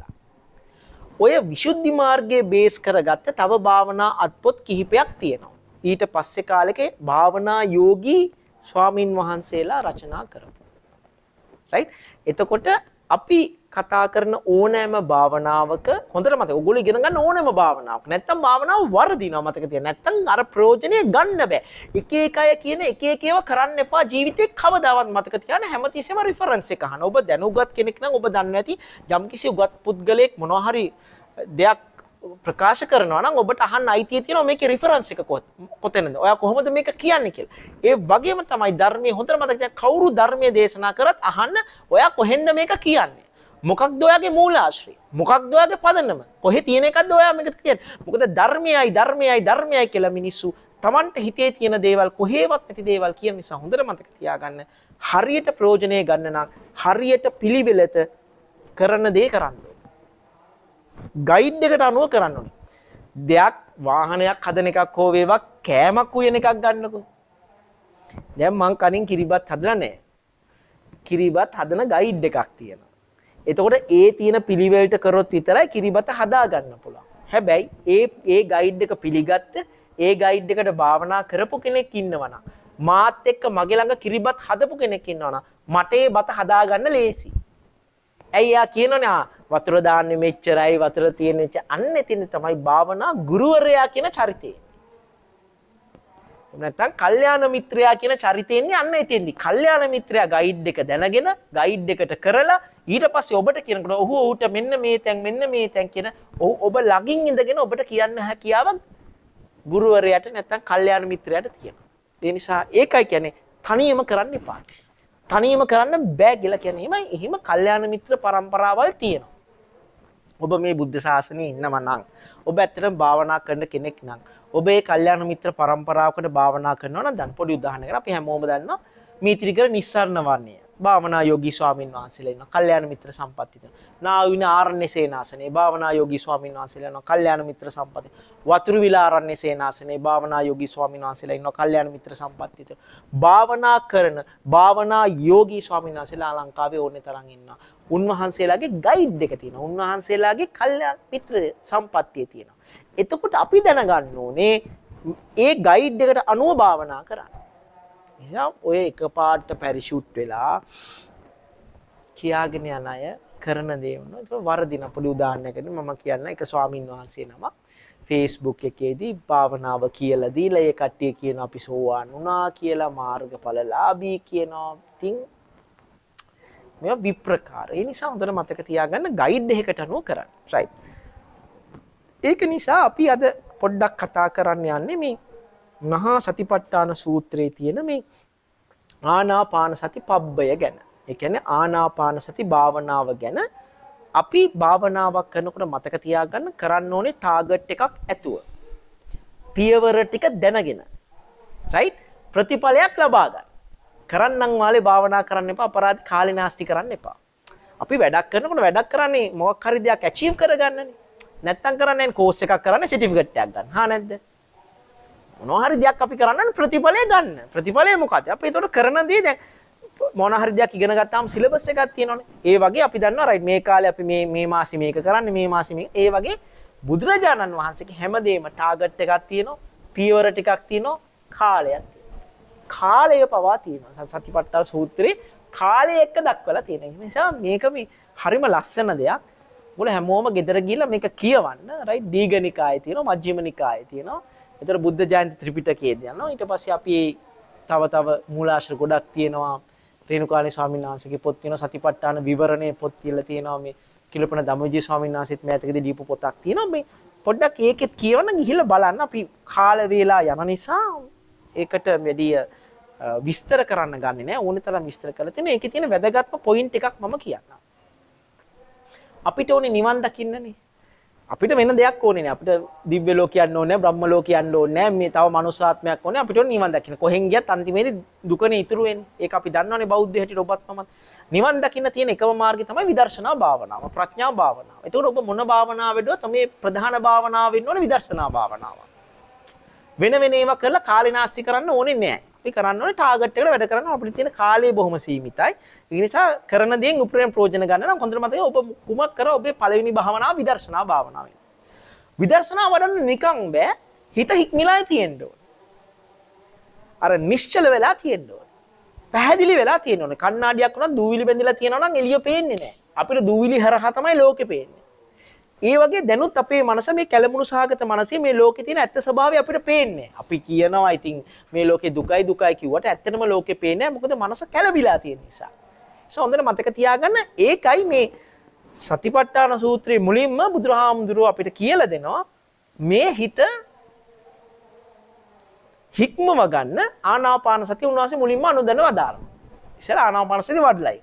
ඔය විශුද්ධි මාර්ගයේ බේස් කරගත්ත තව භාවනා අත්පොත් කිහිපයක් තියෙනවා. ඊට පස්සේ කාලෙකේ භාවනා යෝගී ස්වාමින් වහන්සේලා රචනා කරපු. රයිට්? එතකොට අපි කතා කරන ඕනෑම භාවනාවක හොඳට මත ඔගොල ගෙන ගන්න ඕනම භාවනාවක් නැත්තම් භාවනාව වර්දිනවා මතක තිය නැත්තම් අර ප්‍රෝජනය ගන්න බෑ එක එක අය කියන එක එකව කරන්න එපා ජීවිතේ කවදාවත් මතක තියාන හැමතිස්සෙම රිෆරන්ස් එක අහන ඔබ දැනුගත් කෙනෙක් නම් ඔබ දන්න ඇති යම්කිසි උගත් පුද්ගලයෙක් මොනවා හරි දෙයක් ප්‍රකාශ කරනවා නම් ඔබට අහන්න අයිතිය තියෙනවා මේකේ රිෆරන්ස් එක කොතැනද? ඔයා කොහොමද මේක කියන්නේ කියලා. ඒ වගේම තමයි ධර්මයේ හොඳට මතක තියාගන්න කවුරු ධර්මයේ දේශනා කරත් අහන්න ඔයා කොහෙන්ද මේක කියන්නේ? මොකක් දොයාගේ මූලාශ්‍රී මොකක් දොයාගේ පදනම කොහෙ තියෙන එකක් දොයා මේකට තියෙන මොකද ධර්මයයි ධර්මයයි ධර්මයයි කියලා මිනිස්සු Tamanට හිතේ තියෙන දේවල් කොහෙවත් නැති දේවල් කියන නිසා හොඳට මතක තියාගන්න හරියට ප්‍රයෝජනෙ ගන්න නම් හරියට පිළිවෙලට කරන දේ කරන්න ගයිඩ් එකට අනුව කරන්න ඕනේ දෙයක් වාහනයක් හදන එකක් හෝ වේවා කෑමක් උයන එකක් ගන්නකෝ දැන් මං කනින් කිරිබත් හදලා නැහැ කිරිබත් හදන ගයිඩ් එකක් තියෙන එතකොට ඒ තියෙන පිළිවෙල්ට කරොත් විතරයි කිරිබත හදාගන්න පුළා. හැබැයි ඒ ඒ ගයිඩ් එක පිළිගත්ත ඒ ගයිඩ් එකට භාවනා කරපු කෙනෙක් ඉන්නවන. මාත් එක්ක මගේළඟ කිරිබත් හදපු කෙනෙක් ඉන්නවන මටේ බත හදාගන්න ලේසි. ඇයියා කියනනා වතුරදාන්න මෙච්චරයි වතුර තියෙනච අන්න එතින තමයි භාවනා ගුරුවරයා කියන චරිතය. නැත්තම් කල්යාණ මිත්‍රයා කියන චරිතයෙන්නේ අන්න එතෙන්දි. කල්යාණ මිත්‍රයා ගයිඩ් එක දැනගෙන ගයිඩ් එකට කරලා ඊට පස්සේ ඔබට කියනකොට ඔහු ඔහුට මෙන්න මේ තැන් මෙන්න මේ තැන් කියන ඔහු ඔබ ළඟින් ඉඳගෙන ඔබට කියන්න හැකියාවක් ගුරුවරයාට නැත්තම් කල්යාණ මිත්‍රයාට තියෙනවා. ඒ නිසා ඒකයි කියන්නේ තනියම කරන්න එපා. තනියම කරන්න බෑ කියලා කියන්නේ එහෙමයි. එහෙම කල්යාණ මිත්‍ර પરම්පරාවල් තියෙනවා. ඔබ මේ බුද්ධ ශාසනයේ ඉන්නම නම් ඔබ ඇත්තටම භාවනා කරන කෙනෙක් නම් ඔබ ඒ කල්යාණ මිත්‍ර පරම්පරාවකට භාවනා කරනවා නම් දැන් පොඩි උදාහරණයක් අපි හැමෝම දන්නවා මීත්‍රිකර නිස්සාරණ වර්ණය භාවනා යෝගී ස්වාමීන් වහන්සේලා ඉන්නවා. කල්යාණ මිත්‍ර සම්පත්තිය තියෙනවා. නාවින ආරණ්‍ය සේනාසනේ භාවනා යෝගී ස්වාමීන් වහන්සේලා ඉන්නවා. කල්යාණ මිත්‍ර සම්පත්තිය. වතුරු විල ආරණ්‍ය සේනාසනේ භාවනා යෝගී ස්වාමීන් වහන්සේලා ඉන්නවා. කල්යාණ මිත්‍ර සම්පත්තිය තියෙනවා. භාවනා කරන භාවනා යෝගී ස්වාමීන් වහන්සේලා ලංකාවේ ඕනේ තරම් ඉන්නවා. උන්වහන්සේලාගේ ගයිඩ් එක තියෙනවා. උන්වහන්සේලාගේ කල්යාණ මිත්‍ර සම්පත්තිය තියෙනවා. එතකොට අපි දැනගන්න ඕනේ ඒ ගයිඩ් එකට අනුව භාවනා කරන්න. නිසා ඔය එක පාට්ට පැරිෂුට් වෙලා කියාගෙන යන අය කරන දේවන වරදින පොඩි උදාන්නකට මම කියන්න එක ස්වාමීන් වහන්සේ නමක් ෆේස්බුක් එකේදී භාවනාව කියලා දීලා ඒ කට්ටිය කියන අපි සෝවාන් වුණා කියලා මාර්ගඵලලාභී කියනවා. ඉතින් මේවා විප්‍රකාර. ඒ නිසා හොඳට මතක තියාගන්න ගයිඩ් එකකට අනුව කරන්න. රයිට්. ඒක නිසා අපි අද පොඩ්ඩක් කතා කරන්න යන්නේ මේ මහා සතිපට්ඨාන සූත්‍රයේ තියෙන මේ ආනාපාන සති පබ්බය ගැන. ඒ කියන්නේ ආනාපාන සති භාවනාව ගැන අපි භාවනාවක් කරනකොට මතක තියාගන්න කරන්න ඕනේ ටාගට් එකක් ඇතුව. පියවර ටික දැනගෙන. රයිට්? ප්‍රතිඵලයක් ලබා ගන්න. කරන්නම් වාලේ භාවනා කරන්න එපා අපරාධ කාලේ නාස්ති කරන්න එපා. අපි වැඩක් කරනකොට වැඩක් කරන්නේ මොකක් හරි දෙයක් achieve කරගන්නනේ. නැත්තම් කරන්නේ කෝස් එකක් කරන්නේ සර්ටිෆිකේට් එකක් ගන්න. හා නැද්ද? මොනහරි දෙයක් අපි කරන්න ප්‍රතිඵලය ගන්න ප්‍රතිඵලය මොකද අප තොට කරන දේ දැ මොනහරි දෙයක් ඉගෙන ගත්තාම් සිලබස් එකක් තියෙනවනේ ඒ වගේ අපි දන්නවා රයිට් මේ කාලේ අපි මේ මේ මාසෙ මේක කරන්න මේ මාසෙ මේ ඒ වගේ බුදුරජාණන් වහන්සේගේ හැමදේම ටාගට් එකක් තියෙනවා පියවර ටිකක් තියෙනවා කාලයක් කාලය පවා තියෙනවා සතිපට්ඨාන සූත්‍රේ කාලය එක්ක දක්වලා තියෙනවා ඒ නිසා මේක මේ හරිම ලස්සන දෙයක් මුල හැමෝම ගෙදර ගිහිල්ලා මේක කියවන්න රයිට් දීඝනිකායේ තියෙනවා මජ්ක්‍ධිම නිකායේ තියෙනවා එතර බුද්ධ ජයන්ත ත්‍රිපිටකයේද යනවා ඊට පස්සේ අපි තව තව මූලාශ්‍ර ගොඩක් තියෙනවා රේණුකාණේ ස්වාමීන් වහන්සේගේ පොත් තියෙනවා සතිපට්ඨාන විවරණේ පොත් කියලා තියෙනවා මේ කිලපන දමජී ස්වාමීන් වහන්සේත් මෑතකදී දීපු පොතක් තියෙනවා මේ පොඩ්ඩක් ඒකෙත් කියවන්න ගිහිල්ලා බලන්න අපි කාල වේලා යන නිසා ඒකට වැඩිය විස්තර කරන්න ගන්නේ නැහැ ඕනේ තරම් විස්තර කරලා තියෙන ඒකේ තියෙන වැදගත්ම පොයින්ට් එකක් මම කියන්නම් අපිට ඕනේ නිවන් දකින්නනේ අපිට වෙන දෙයක් ඕනේ අපිට දිව්‍ය ලෝකයන් ඕනේ බ්‍රහ්ම ලෝකයන් ඕනේ මේ තව මනුෂ්‍යාත්මයක් ඕනේ අපිට නිවන් දකින්න කොහෙන් ගියත් අන්තිමේදී දුකනේ ඉතුරු වෙන්නේ ඒක අපි දන්නවනේ බෞද්ධ හැටියට ඔබත් මමත් නිවන් දකින්න තියෙන එකම මාර්ගය තමයි විදර්ශනා භාවනාව ප්‍රඥා භාවනාව. ඒතකොට ඔබ මොන භාවනාවෙදුවත් මේ ප්‍රධාන භාවනාවෙන්න ඕනේ විදර්ශනා භාවනාව. වෙන වෙන ඒවා කරලා කාලේ නාස්ති කරන්න ඕනේ නැහැ. අපි කරන්න ඕනේ ටාගට් එකට වැඩ කරන්න අපිට තියෙන කාලය බොහොම සීමිතයි. නිසා කරන දේ උපරෙන් ප්‍රෝජන ගන්න නම් හොඳට මතක ඔබ කුමක් කර ඔබේ පළවෙනි භාවනාව විදර්ශනා භාවනාවෙන් විදර්ශනා වඩන්න නිකන් බෑ හිත හික්මිලා තියෙන්න ඕන අර නිශ්චල වෙලා තියෙන්න ඕන පැහැදිලි වෙලා තියෙන ඕනේ. කණ්ණාඩියක් වුණා දූවිලි බැඳිලා තියෙනවා නම් එළිය පේන්නේ නැහැ. අපිට දූවිලි හරහා තමයි ලෝකේ පේන්නේ. ඒ වගේ දැනුත් අපේ මනස මේ කැළමුණු සහගත මනසේ මේ ලෝකේ තියෙන ඇත්ත ස්වභාවය අපිට පේන්නේ. අපි කියනවා ඉතින් මේ ලෝකේ දුකයි දුකයි කිව්වට ඇත්තටම ලෝකේ පේන්නේ නැහැ. මොකද මනස කැළඹිලා තියෙන නිසා. සොඳන මතක තියාගන්න ඒකයි මේ සතිපට්ඨාන සූත්‍රයේ මුලින්ම බුදුරහාමුදුරුව අපිට කියලා දෙනවා මේ හිත හික්මව ගන්න ආනාපාන සති උන්වහන්සේ මුලින්ම අනුදැන වදාරනවා. ඉතල ආනාපාන සති වඩලයි.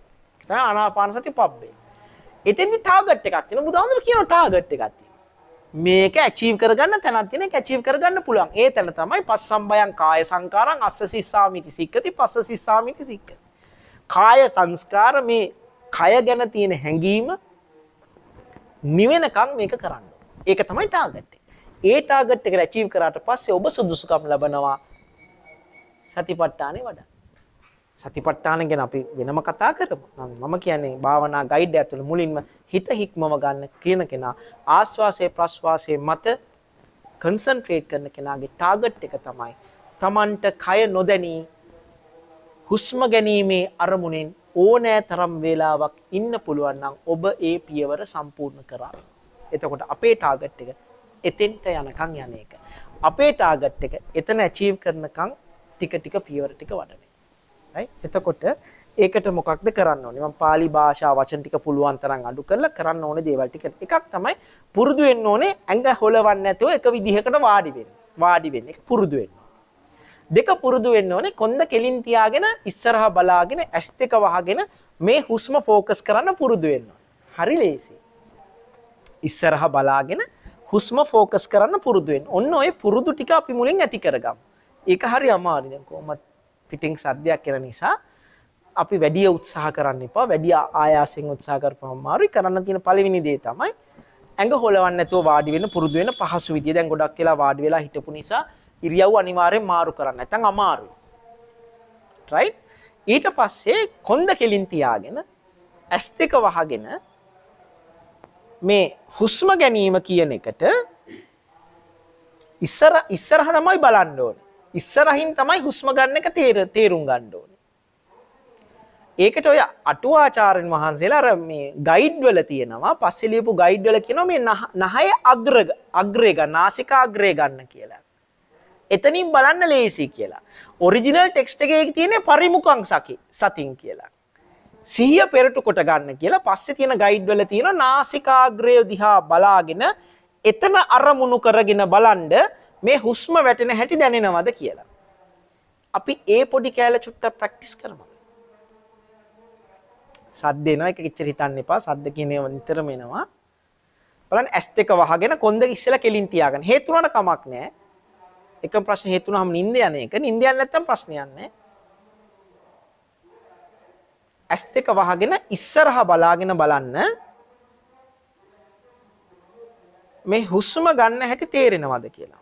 තමයි ආනාපාන සති පබ්බේ. එතෙන්දි ටාගට් එකක් තියෙනවා. බුදුහාමුදුරුවෝ කියනවා ටාගට් එකක් තියෙනවා. මේක ඇචීව් කරගන්න තැනක් තියෙන ඒක ඇචීව් කරගන්න පුළුවන්. ඒ තැන තමයි පස්සම්බයං කාය සංකාරං අස්ස සිස්සාමිති සික්කති පස්ස සිස්සාමිති සික්කති. කාය සංස්කාර මේ කය ගැන තියෙන හැඟීම නිවෙනකම් මේක කරන්න. ඒක තමයි ටාගට් එක. ඒ ටාගට් එක ඇචීව් කරාට පස්සේ ඔබ සුදුසුකම් ලබනවා සතිපට්ඨානේ වඩා. සතිපට්ඨාන ගැන අපි වෙනම කතා කරමු. මම කියන්නේ භාවනා ගයිඩ් ඇතුළේ මුලින්ම හිත හික්මව ගන්න කියන කෙනා ආස්වාසේ ප්‍රස්වාසේ මත කන්සන්ට්‍රේට් කරන කෙනාගේ ටාගට් එක තමයි Tamanට කය නොදැනී හුස්ම ගැනීමේ අරමුණින් ඕනෑ තරම් වේලාවක් ඉන්න පුළුවන් නම් ඔබ ඒ පියවර සම්පූර්ණ කරා. එතකොට අපේ ටාගට් එක එතෙන්ට යනකම් යන එක. අපේ ටාගට් එක එතන ඇචීව් කරනකම් ටික ටික පියවර ටික වඩන. එතකොට ඒකට මොකක්ද කරන්න ඕනේ මම pāli භාෂා වචන ටික පුළුවන් තරම් අඩු කරලා කරන්න ඕනේ දේවල් ටික එකක් තමයි පුරුදු වෙන්න ඕනේ ඇඟ හොලවන්නේ නැතුව එක විදිහකට වාඩි වෙන්න වාඩි වෙන්න ඒක පුරුදු වෙන්න දෙක පුරුදු වෙන්න ඕනේ කොන්ද කෙලින් තියාගෙන ඉස්සරහා බලාගෙන ඇස් දෙක වහගෙන මේ හුස්ම ફોકસ කරන්න පුරුදු වෙන්න හරි ලේසි. ඉස්සරහා බලාගෙන හුස්ම ફોકસ කරන්න පුරුදු වෙන්න. ඔන්න ඔය පුරුදු ටික අපි මුලින් ඇති කරගමු. ඒක හරි අමාරුයි. දැන් කොහොමද පිටින් සද්දයක් එන නිසා අපි වැඩි උත්සාහ කරන්න එපා. වැඩි ආයාසයෙන් උත්සාහ කරපුවම අමාරුයි. කරන්න තියෙන පළවෙනි දේ තමයි ඇඟ හොලවන්න නැතුව වාඩි වෙන්න පුරුදු වෙන පහසු විදිය. දැන් ගොඩක් වෙලා වාඩි වෙලා හිටපු නිසා ඉරියව් අනිවාරයෙන් මාරු කරන්න ඇතන් අමාරු රයි ඊට පස්සේ කොන්ද කෙලින් තියාගෙන ඇස් දෙක වහගෙන මේ හුස්ම ගැනීම කියන එකට ඉස්සර ඉස්සරහ තමයි බලන්න ඕන ඉස්සරහින් තමයි හුස්ම ගන්න එක තේර තේරුම් ගන්න ඕන ඒකට ඔය අටුවාචාරයන් වහන්සේලා අර මේ ගයිඩ් වල තියෙනවා පස්සේ ලියපු ගයිඩ් වල කියනවා මේ නහය අග්‍ර අග්‍රේ ගන්න නාසිකාග්‍රේ ගන්න කියලා එතනින් බලන්න ලේසි කියලා. ඔරිජිනල් ටෙක්ස්ට් එකේ තියෙන පරිමුඛං සකි සතින් කියලා. සිහිය පෙරට කොට ගන්න කියලා පස්සේ තියෙන ගයිඩ් වල තියෙන නාසිකාග්‍රය දිහා බලාගෙන එතන අරමුණු කරගෙන බලන්න මේ හුස්ම වැටෙන හැටි දැනෙනවද කියලා. අපි ඒ පොඩි කෑල චුට්ටක් ප්‍රැක්ටිස් කරමු. සද්ද එනවා එක කිච්චර හිතන්න එපා. සද්ද කියන ඒවා නිතරම එනවා. බලන්න S2 වහගෙන කොන්ද ඉස්සලා කෙලින් තියාගන්න. හේතු වුණාට කමක් නැහැ. එකම ප්‍රශ්නේ හේතු වුණාම නිින්ද යන එක. නිින්ද යන්නේ නැත්තම් ප්‍රශ්නයක් නැහැ. ඇස් දෙක වහගෙන ඉස්සරහා බලාගෙන බලන්න මේ හුස්ම ගන්න හැටි තේරෙනවද කියලා.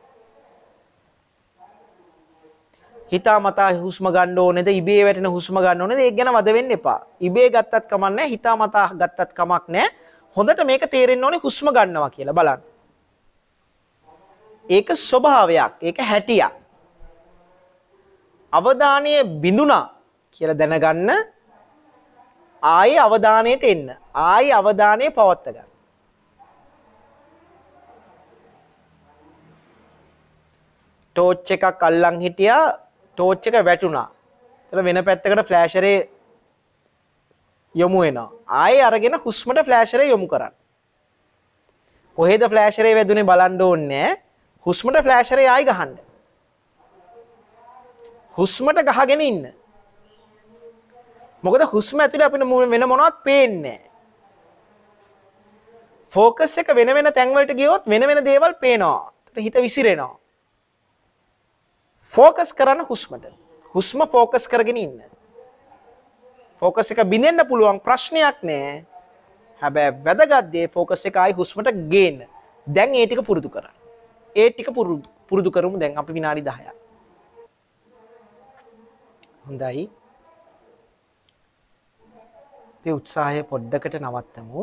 හිතාමතා හුස්ම ගන්න ඕනේද ඉබේ වැටෙන හුස්ම ගන්න ඕනේද ඒක ගැන වද වෙන්න එපා. ඉබේ ගත්තත් කමක් නැහැ හිතාමතා ගත්තත් කමක් නැහැ. හොඳට මේක තේරෙන්න ඕනේ හුස්ම ගන්නවා කියලා බලන්න. ඒක ස්වභාවයක්. ඒක හැටියක්. අවධානය බිඳුනා කියලා දැනගන්න ආයේ අවධානයට එන්න. ආයේ අවධානය පවත්ත ගන්න. ටෝච් එකක් අල්ලන් හිටියා ටෝච් එක වැටුණා. එතන වෙන පැත්තකට ෆ්ලෑෂරේ යොමු වෙනවා. ආයේ අරගෙන හුස්මට ෆ්ලෑෂරේ යොමු කරන්න. කොහෙද ෆ්ලෑෂරේ වැදුනේ බලන්න ඕනේ නෑ. හුස්මට ෆ්ලෑශරය ආයි ගහන්න. හුස්මට ගහගෙන ඉන්න. මොකද හුස්ම ඇතුළ අපිට මුව වෙන මොනවත් පේන්නේ. ෆෝකස් එක වෙන වෙන තැන්වලට ගියොත් වෙන වෙන දේවල් පේනවා හිත විසිරෙනවා. ෆෝකස් කරන්න හුස්මට හුස්ම ෆෝකස් කරගෙන ඉන්න. ෆෝකස් එක බිඳෙන්න්න පුළුවන් ප්‍රශ්නයක් නෑ හැබැ වැදගත්දේ ෆෝකස් එකයි හුස්මට ගේන්න දැන් ඒටික පුරුදු කරන්න. ඒ ටික පුරුදු පුරුදු කරමු දැන් අපි විනාඩි 10ක්. හොඳයි. මේ උත්සාහය පොඩ්ඩකට නවත්තමු.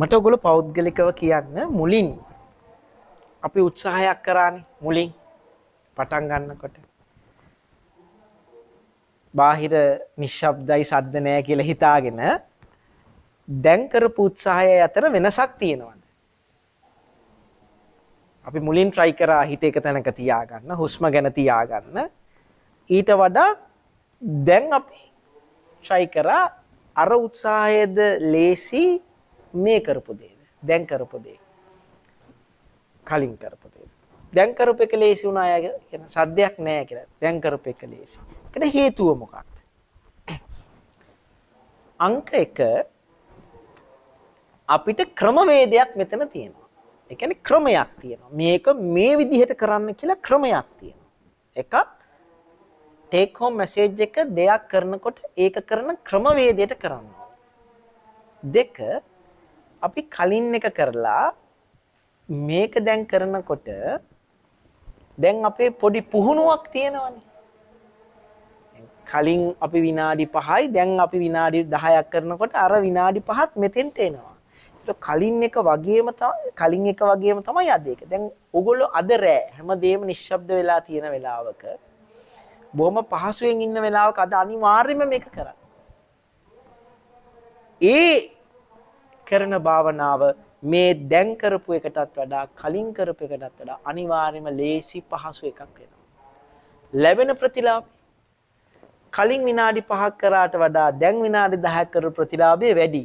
මට ඔගොල්ලෝ පෞද්ගලිකව කියන්න මුලින් අපි උත්සාහයක් කරානේ මුලින් පටන් ගන්නකොට. බාහිර නිශ්ශබ්දයි සද්ද නෑ කියලා හිතාගෙන දැන් කරපු උත්සාහය අතර වෙනසක් තියෙනවද? අපි මුලින් try කරා හිත එක තැනක තියාගන්න හුස්ම ගැන තියාගන්න ඊට වඩා දැන් අපි try කරා අර උත්සාහයේද ලේසි මේ කරපු දේ දැන් කරපු දේ කලින් කරපු දේ දැන් කරපු එක ලේසි වුණා අය කියන සද්දයක් නැහැ කියලා දැන් කරපු එක ලේසි. ඒකට හේතුව මොකක්ද? අංක 1 අපිට ක්‍රමවේදයක් මෙතන තියෙනවා. ඒ කියන්නේ ක්‍රමයක් තියෙනවා. මේක මේ විදිහට කරන්න කියලා ක්‍රමයක් තියෙනවා. එකක් ටේක් හෝම් මැසේජ් එක දෙයක් කරනකොට ඒක කරන ක්‍රමවේදයට කරනවා. දෙක අපි කලින් එක කරලා මේක දැන් කරනකොට දැන් අපේ පොඩි පුහුණුවක් තියෙනවනේ. කලින් අපි විනාඩි 5යි දැන් අපි විනාඩි 10ක් කරනකොට අර විනාඩි 5ත් මෙතෙන්ට එනවා. කලින් එක වගේම කලින් එක වගේම තමයි අද එක. දැන් ඕගොල්ලෝ අද රෑ හැමදේම නිශ්ශබ්ද වෙලා තියෙන වෙලාවක බොහොම පහසුවෙන් ඉන්න වෙලාවක අද අනිවාර්යයෙන්ම මේක කරන්න. ඒ කරන භාවනාව මේ දැන් කරපු එකටත් වඩා කලින් කරපු එකටත් වඩා අනිවාර්යයෙන්ම ලේසි පහසු එකක් වෙනවා. ලැබෙන ප්‍රතිලාභ කලින් විනාඩි 5ක් කරාට වඩා දැන් විනාඩි 10ක් කරපු ප්‍රතිලාභය වැඩි.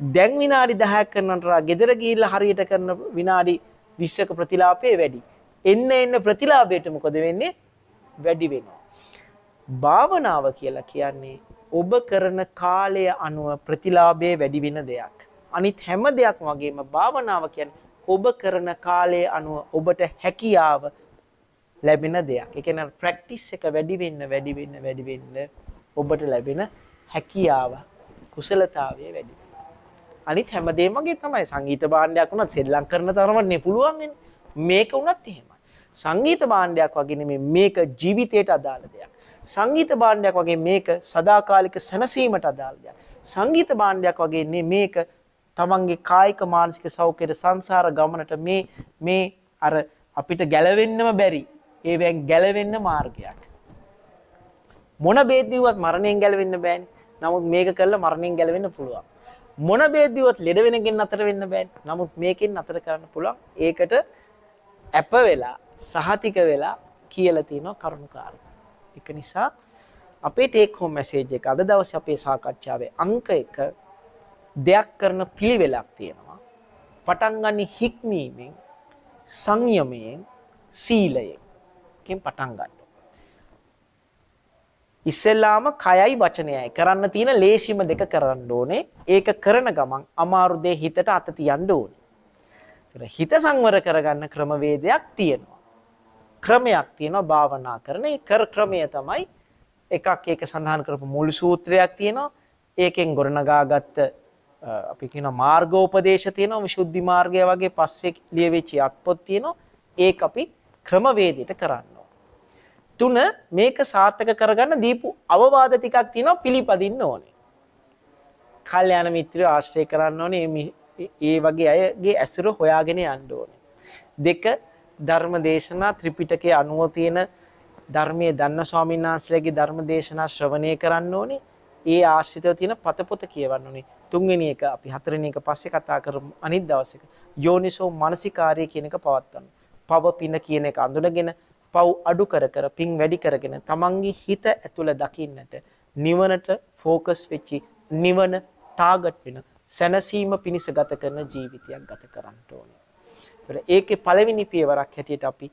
දැන් විනාඩි 10ක් කරනට ගෙදර ගිහිල්ලා හරියට කරන විනාඩි 20ක ප්‍රතිලාභය වැඩි. එන්න එන්න ප්‍රතිලාභයට මොකද වෙන්නේ? වැඩි වෙනවා. භාවනාව කියලා කියන්නේ ඔබ කරන කාලය අනුව ප්‍රතිලාභය වැඩි වෙන දෙයක්. අනිත් හැම දෙයක් වගේම භාවනාව කියන්නේ ඔබ කරන කාලය අනුව ඔබට හැකියාව ලැබෙන දෙයක්. ඒ කියන්නේ ප්‍රැක්ටිස් එක වැඩි වෙන්න වැඩි වෙන්න වැඩි වෙන්න ඔබට ලැබෙන හැකියාව කුසලතාවය වැඩි වෙනවා. අනිත් හැමදේමගේ තමයි සංගීත බාණ්ඩයක් වුණත් සෙල්ලම් කරන තරමන්නේ පුළුවන් මේක වුණත් එහෙමයි. සංගීත බාණ්ඩයක් වගේ නෙමෙයි මේක ජීවිතයට අදාළ දෙයක්. සංගීත බාණ්ඩයක් වගේ මේක සදාකාලික සැනසීමට අදාළ දෙයක්. සංගීත බාණ්ඩයක් වගේ මේක තමන්ගේ කායික මානසික සෞඛ්‍යයට සංසාර ගමනට මේ මේ අර අපිට ගැලවෙන්නම බැරි ඒවෙන් ගැලවෙන්න මාර්ගයක්. මොන බේත් බිව්වත් මරණයෙන් ගැලවෙන්න බෑනේ. නමුත් මේක කළා මරණයෙන් ගැලවෙන්න පුළුවන්. මොන බේදදිවත් ලෙඩ වෙනගෙන් අතර වෙන්න බෑන් නමුත් මේකින් අතර කරන්න පුළුවන් ඒකට ඇප වෙලා සහතික වෙලා කියලතිනො කරුණුකාර. එක නිසා අපේ ටේක්හෝ මැසේජ එක අද දවස අපේ සාකච්ඡාවේ අංක එක දෙයක් කරන පිළිවෙලක් තියෙනවා පටන්ගන්න හික්මීමෙන් සංයමයෙන් සීලයෙන් පටන්ගන්න ඉස්සෙල්ලාම කයයි වචනයයි කරන්න තියෙන ලේසිම දෙක කරන්න ඕනේ. ඒක කරන ගමන් අමාරු දේ හිතට අත තියන්න ඕනේ. හිත සංවර කරගන්න ක්‍රමවේදයක් තියෙනවා. ක්‍රමයක් තියෙනවා භාවනා කරන. ඒ කර ක්‍රමය තමයි එකක් ඒක සඳහන් කරපු මුල් සූත්‍රයක් තියෙනවා. ඒකෙන් ගොඩනගාගත්ත අපි කියන මාර්ගෝපදේශ තියෙනවා. විසුද්ධි මාර්ගය වගේ පස්සේ ලියවිච්ච යක්පොත් තියෙනවා. ඒක අපි ක්‍රමවේදයට කරන්න තුන මේක සාර්ථක කරගන්න දීපු අවවාද ටිකක් තියෙනවා පිළිපදින්න ඕනේ. කල්යාණ මිත්‍රය ආශ්‍රය කරන්න ඕනේ ඒ වගේ අයගේ ඇසුර හොයාගෙන යන්න ඕනේ. දෙක ධර්ම දේශනා ත්‍රිපිටකයේ අනුව තියෙන ධර්මයේ දන්න ස්වාමීන් වහන්සේලාගේ ධර්ම දේශනා ශ්‍රවණය කරන්න ඕනේ. ඒ ආශ්‍රිතව තියෙන පතපොත කියවන්න ඕනේ. තුන්වෙනි එක අපි හතරවෙනි එක පස්සේ කතා කරමු අනිත් දවසේක. යෝනිසෝ මානසිකාර්යය කියන එක පවත්වන්න. පව පින කියන එක අඳුනගෙන පව් අඩු කර කර පිං වැඩි කරගෙන තමන්ගේ හිත ඇතුළ දකින්නට නිවනට ෆෝකස් වෙච්චි නිවන ටාගට් වෙන සැනසීම පිණිස ගත කරන ජීවිතයක් ගත කරන්න ඕනේ. ඒතර ඒකේ පළවෙනි පියවරක් හැටියට අපි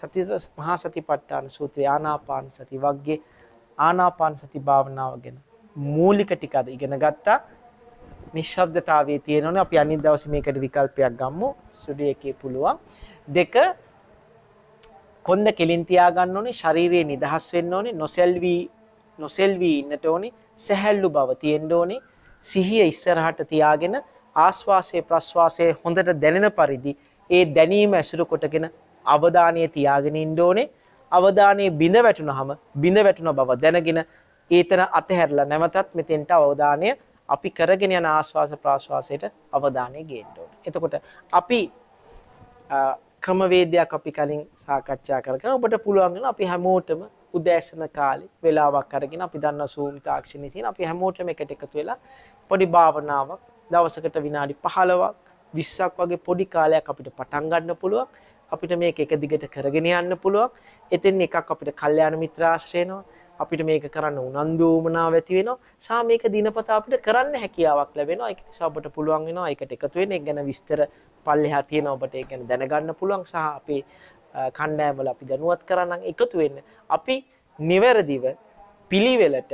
සති මහා සතිපට්ඨාන සූත්‍රය ආනාපාන සති වග්ගේ ආනාපාන සති භාවනාව ගැන මූලික ටික අද ඉගෙන ගත්තා. නිශ්ශබ්දතාවයේ තියෙනවනේ අපි අනිත් දවසේ මේකට විකල්පයක් ගම්මු. ස්ටුඩියෝ එකේ පුළුවන්. දෙක කොන්ද කෙලින් තියාගන්න ඕනේ ශරීරය නිදහස් වෙන්න ඕනේ නොසෙල්වි නොසෙල්වි ඉන්නට ඕනේ සැහැල්ලු බව තියෙන්න ඕනේ සිහිය ඉස්සරහට තියාගෙන ආස්වාසේ ප්‍රස්වාසයේ හොඳට දැනෙන පරිදි ඒ දැනීම ඇසුරු කොටගෙන අවධානය තියාගෙන ඉන්න ඕනේ අවධානයේ බිඳ වැටුනහම බිඳ වැටුන බව දැනගෙන ඒතන අතහැරලා නැවතත් මෙතෙන්ට අවධානය අපි කරගෙන යන ආස්වාස ප්‍රාශ්වාසයට අවධානය ගේන්න ඕනේ. එතකොට අපි ක්‍රමවේදයක් අපි කලින් සාකච්ඡා කරගෙන ඔබට පුළුවන් වෙන අපි හැමෝටම උදෑසන කාලේ වෙලාවක් අරගෙන අපි දන්න සූම් තාක්ෂණයේ තියෙන අපි හැමෝටම එකට එකතු වෙලා පොඩි භාවනාවක් දවසකට විනාඩි 15ක් 20ක් වගේ පොඩි කාලයක් අපිට පටන් ගන්න පුළුවන් අපිට මේක එක දිගට කරගෙන යන්න පුළුවන් එතෙන් එකක් අපිට කල්යාණ මිත්‍රාශ්‍රයනවා අපිට මේක කරන්න උනන්දුවමනා ඇති වෙනවා සා මේක දිනපතා අපිට කරන්න හැකියාවක් ලැබෙනවා ඒක නිසා ඔබට පුළුවන් වෙනවා ඒකට එකතු වෙන එක ගැන විස්තර පල්ලෙහා තියෙනවා ඔබට ඒක ගැන දැනගන්න පුළුවන් සහ අපේ කණ්ඩායම් වල අපි දැනුවත් කරන්න එකතු වෙන්න අපි නිවැරදිව පිළිවෙලට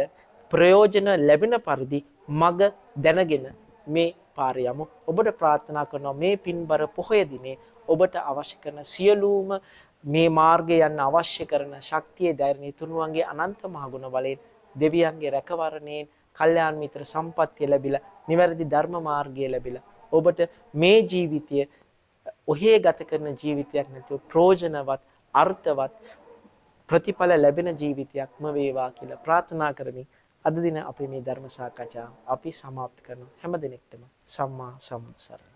ප්‍රයෝජන ලැබෙන පරිදි මග දැනගෙන මේ පාරේ යමු ඔබට ප්‍රාර්ථනා කරනවා මේ පින්බර පොහොය දිනේ ඔබට අවශ්‍ය කරන සියලුම මේ මාර්ගය යන්න අවශ්‍ය කරන ශක්තිය ධෛර්යය තුනුවන්ගේ අනන්ත මහගුණ බලයෙන් දෙවියන්ගේ රැකවරණයෙන් කල්යාණ මිත්‍ර සම්පත්තිය ලැබිලා නිවැරදි ධර්ම මාර්ගය ලැබිලා ඔබට මේ ජීවිතය ඔහේ ගත කරන ජීවිතයක් නැතුව ප්‍රෝජනවත් අර්ථවත් ප්‍රතිඵල ලැබෙන ජීවිතයක්ම වේවා කියලා ප්‍රාර්ථනා කරමින් අද දින අපේ මේ ධර්ම සාකච්ඡාව අපි સમાપ્ત කරනවා හැම දිනෙකටම සම්මා සම්බුත් සරණයි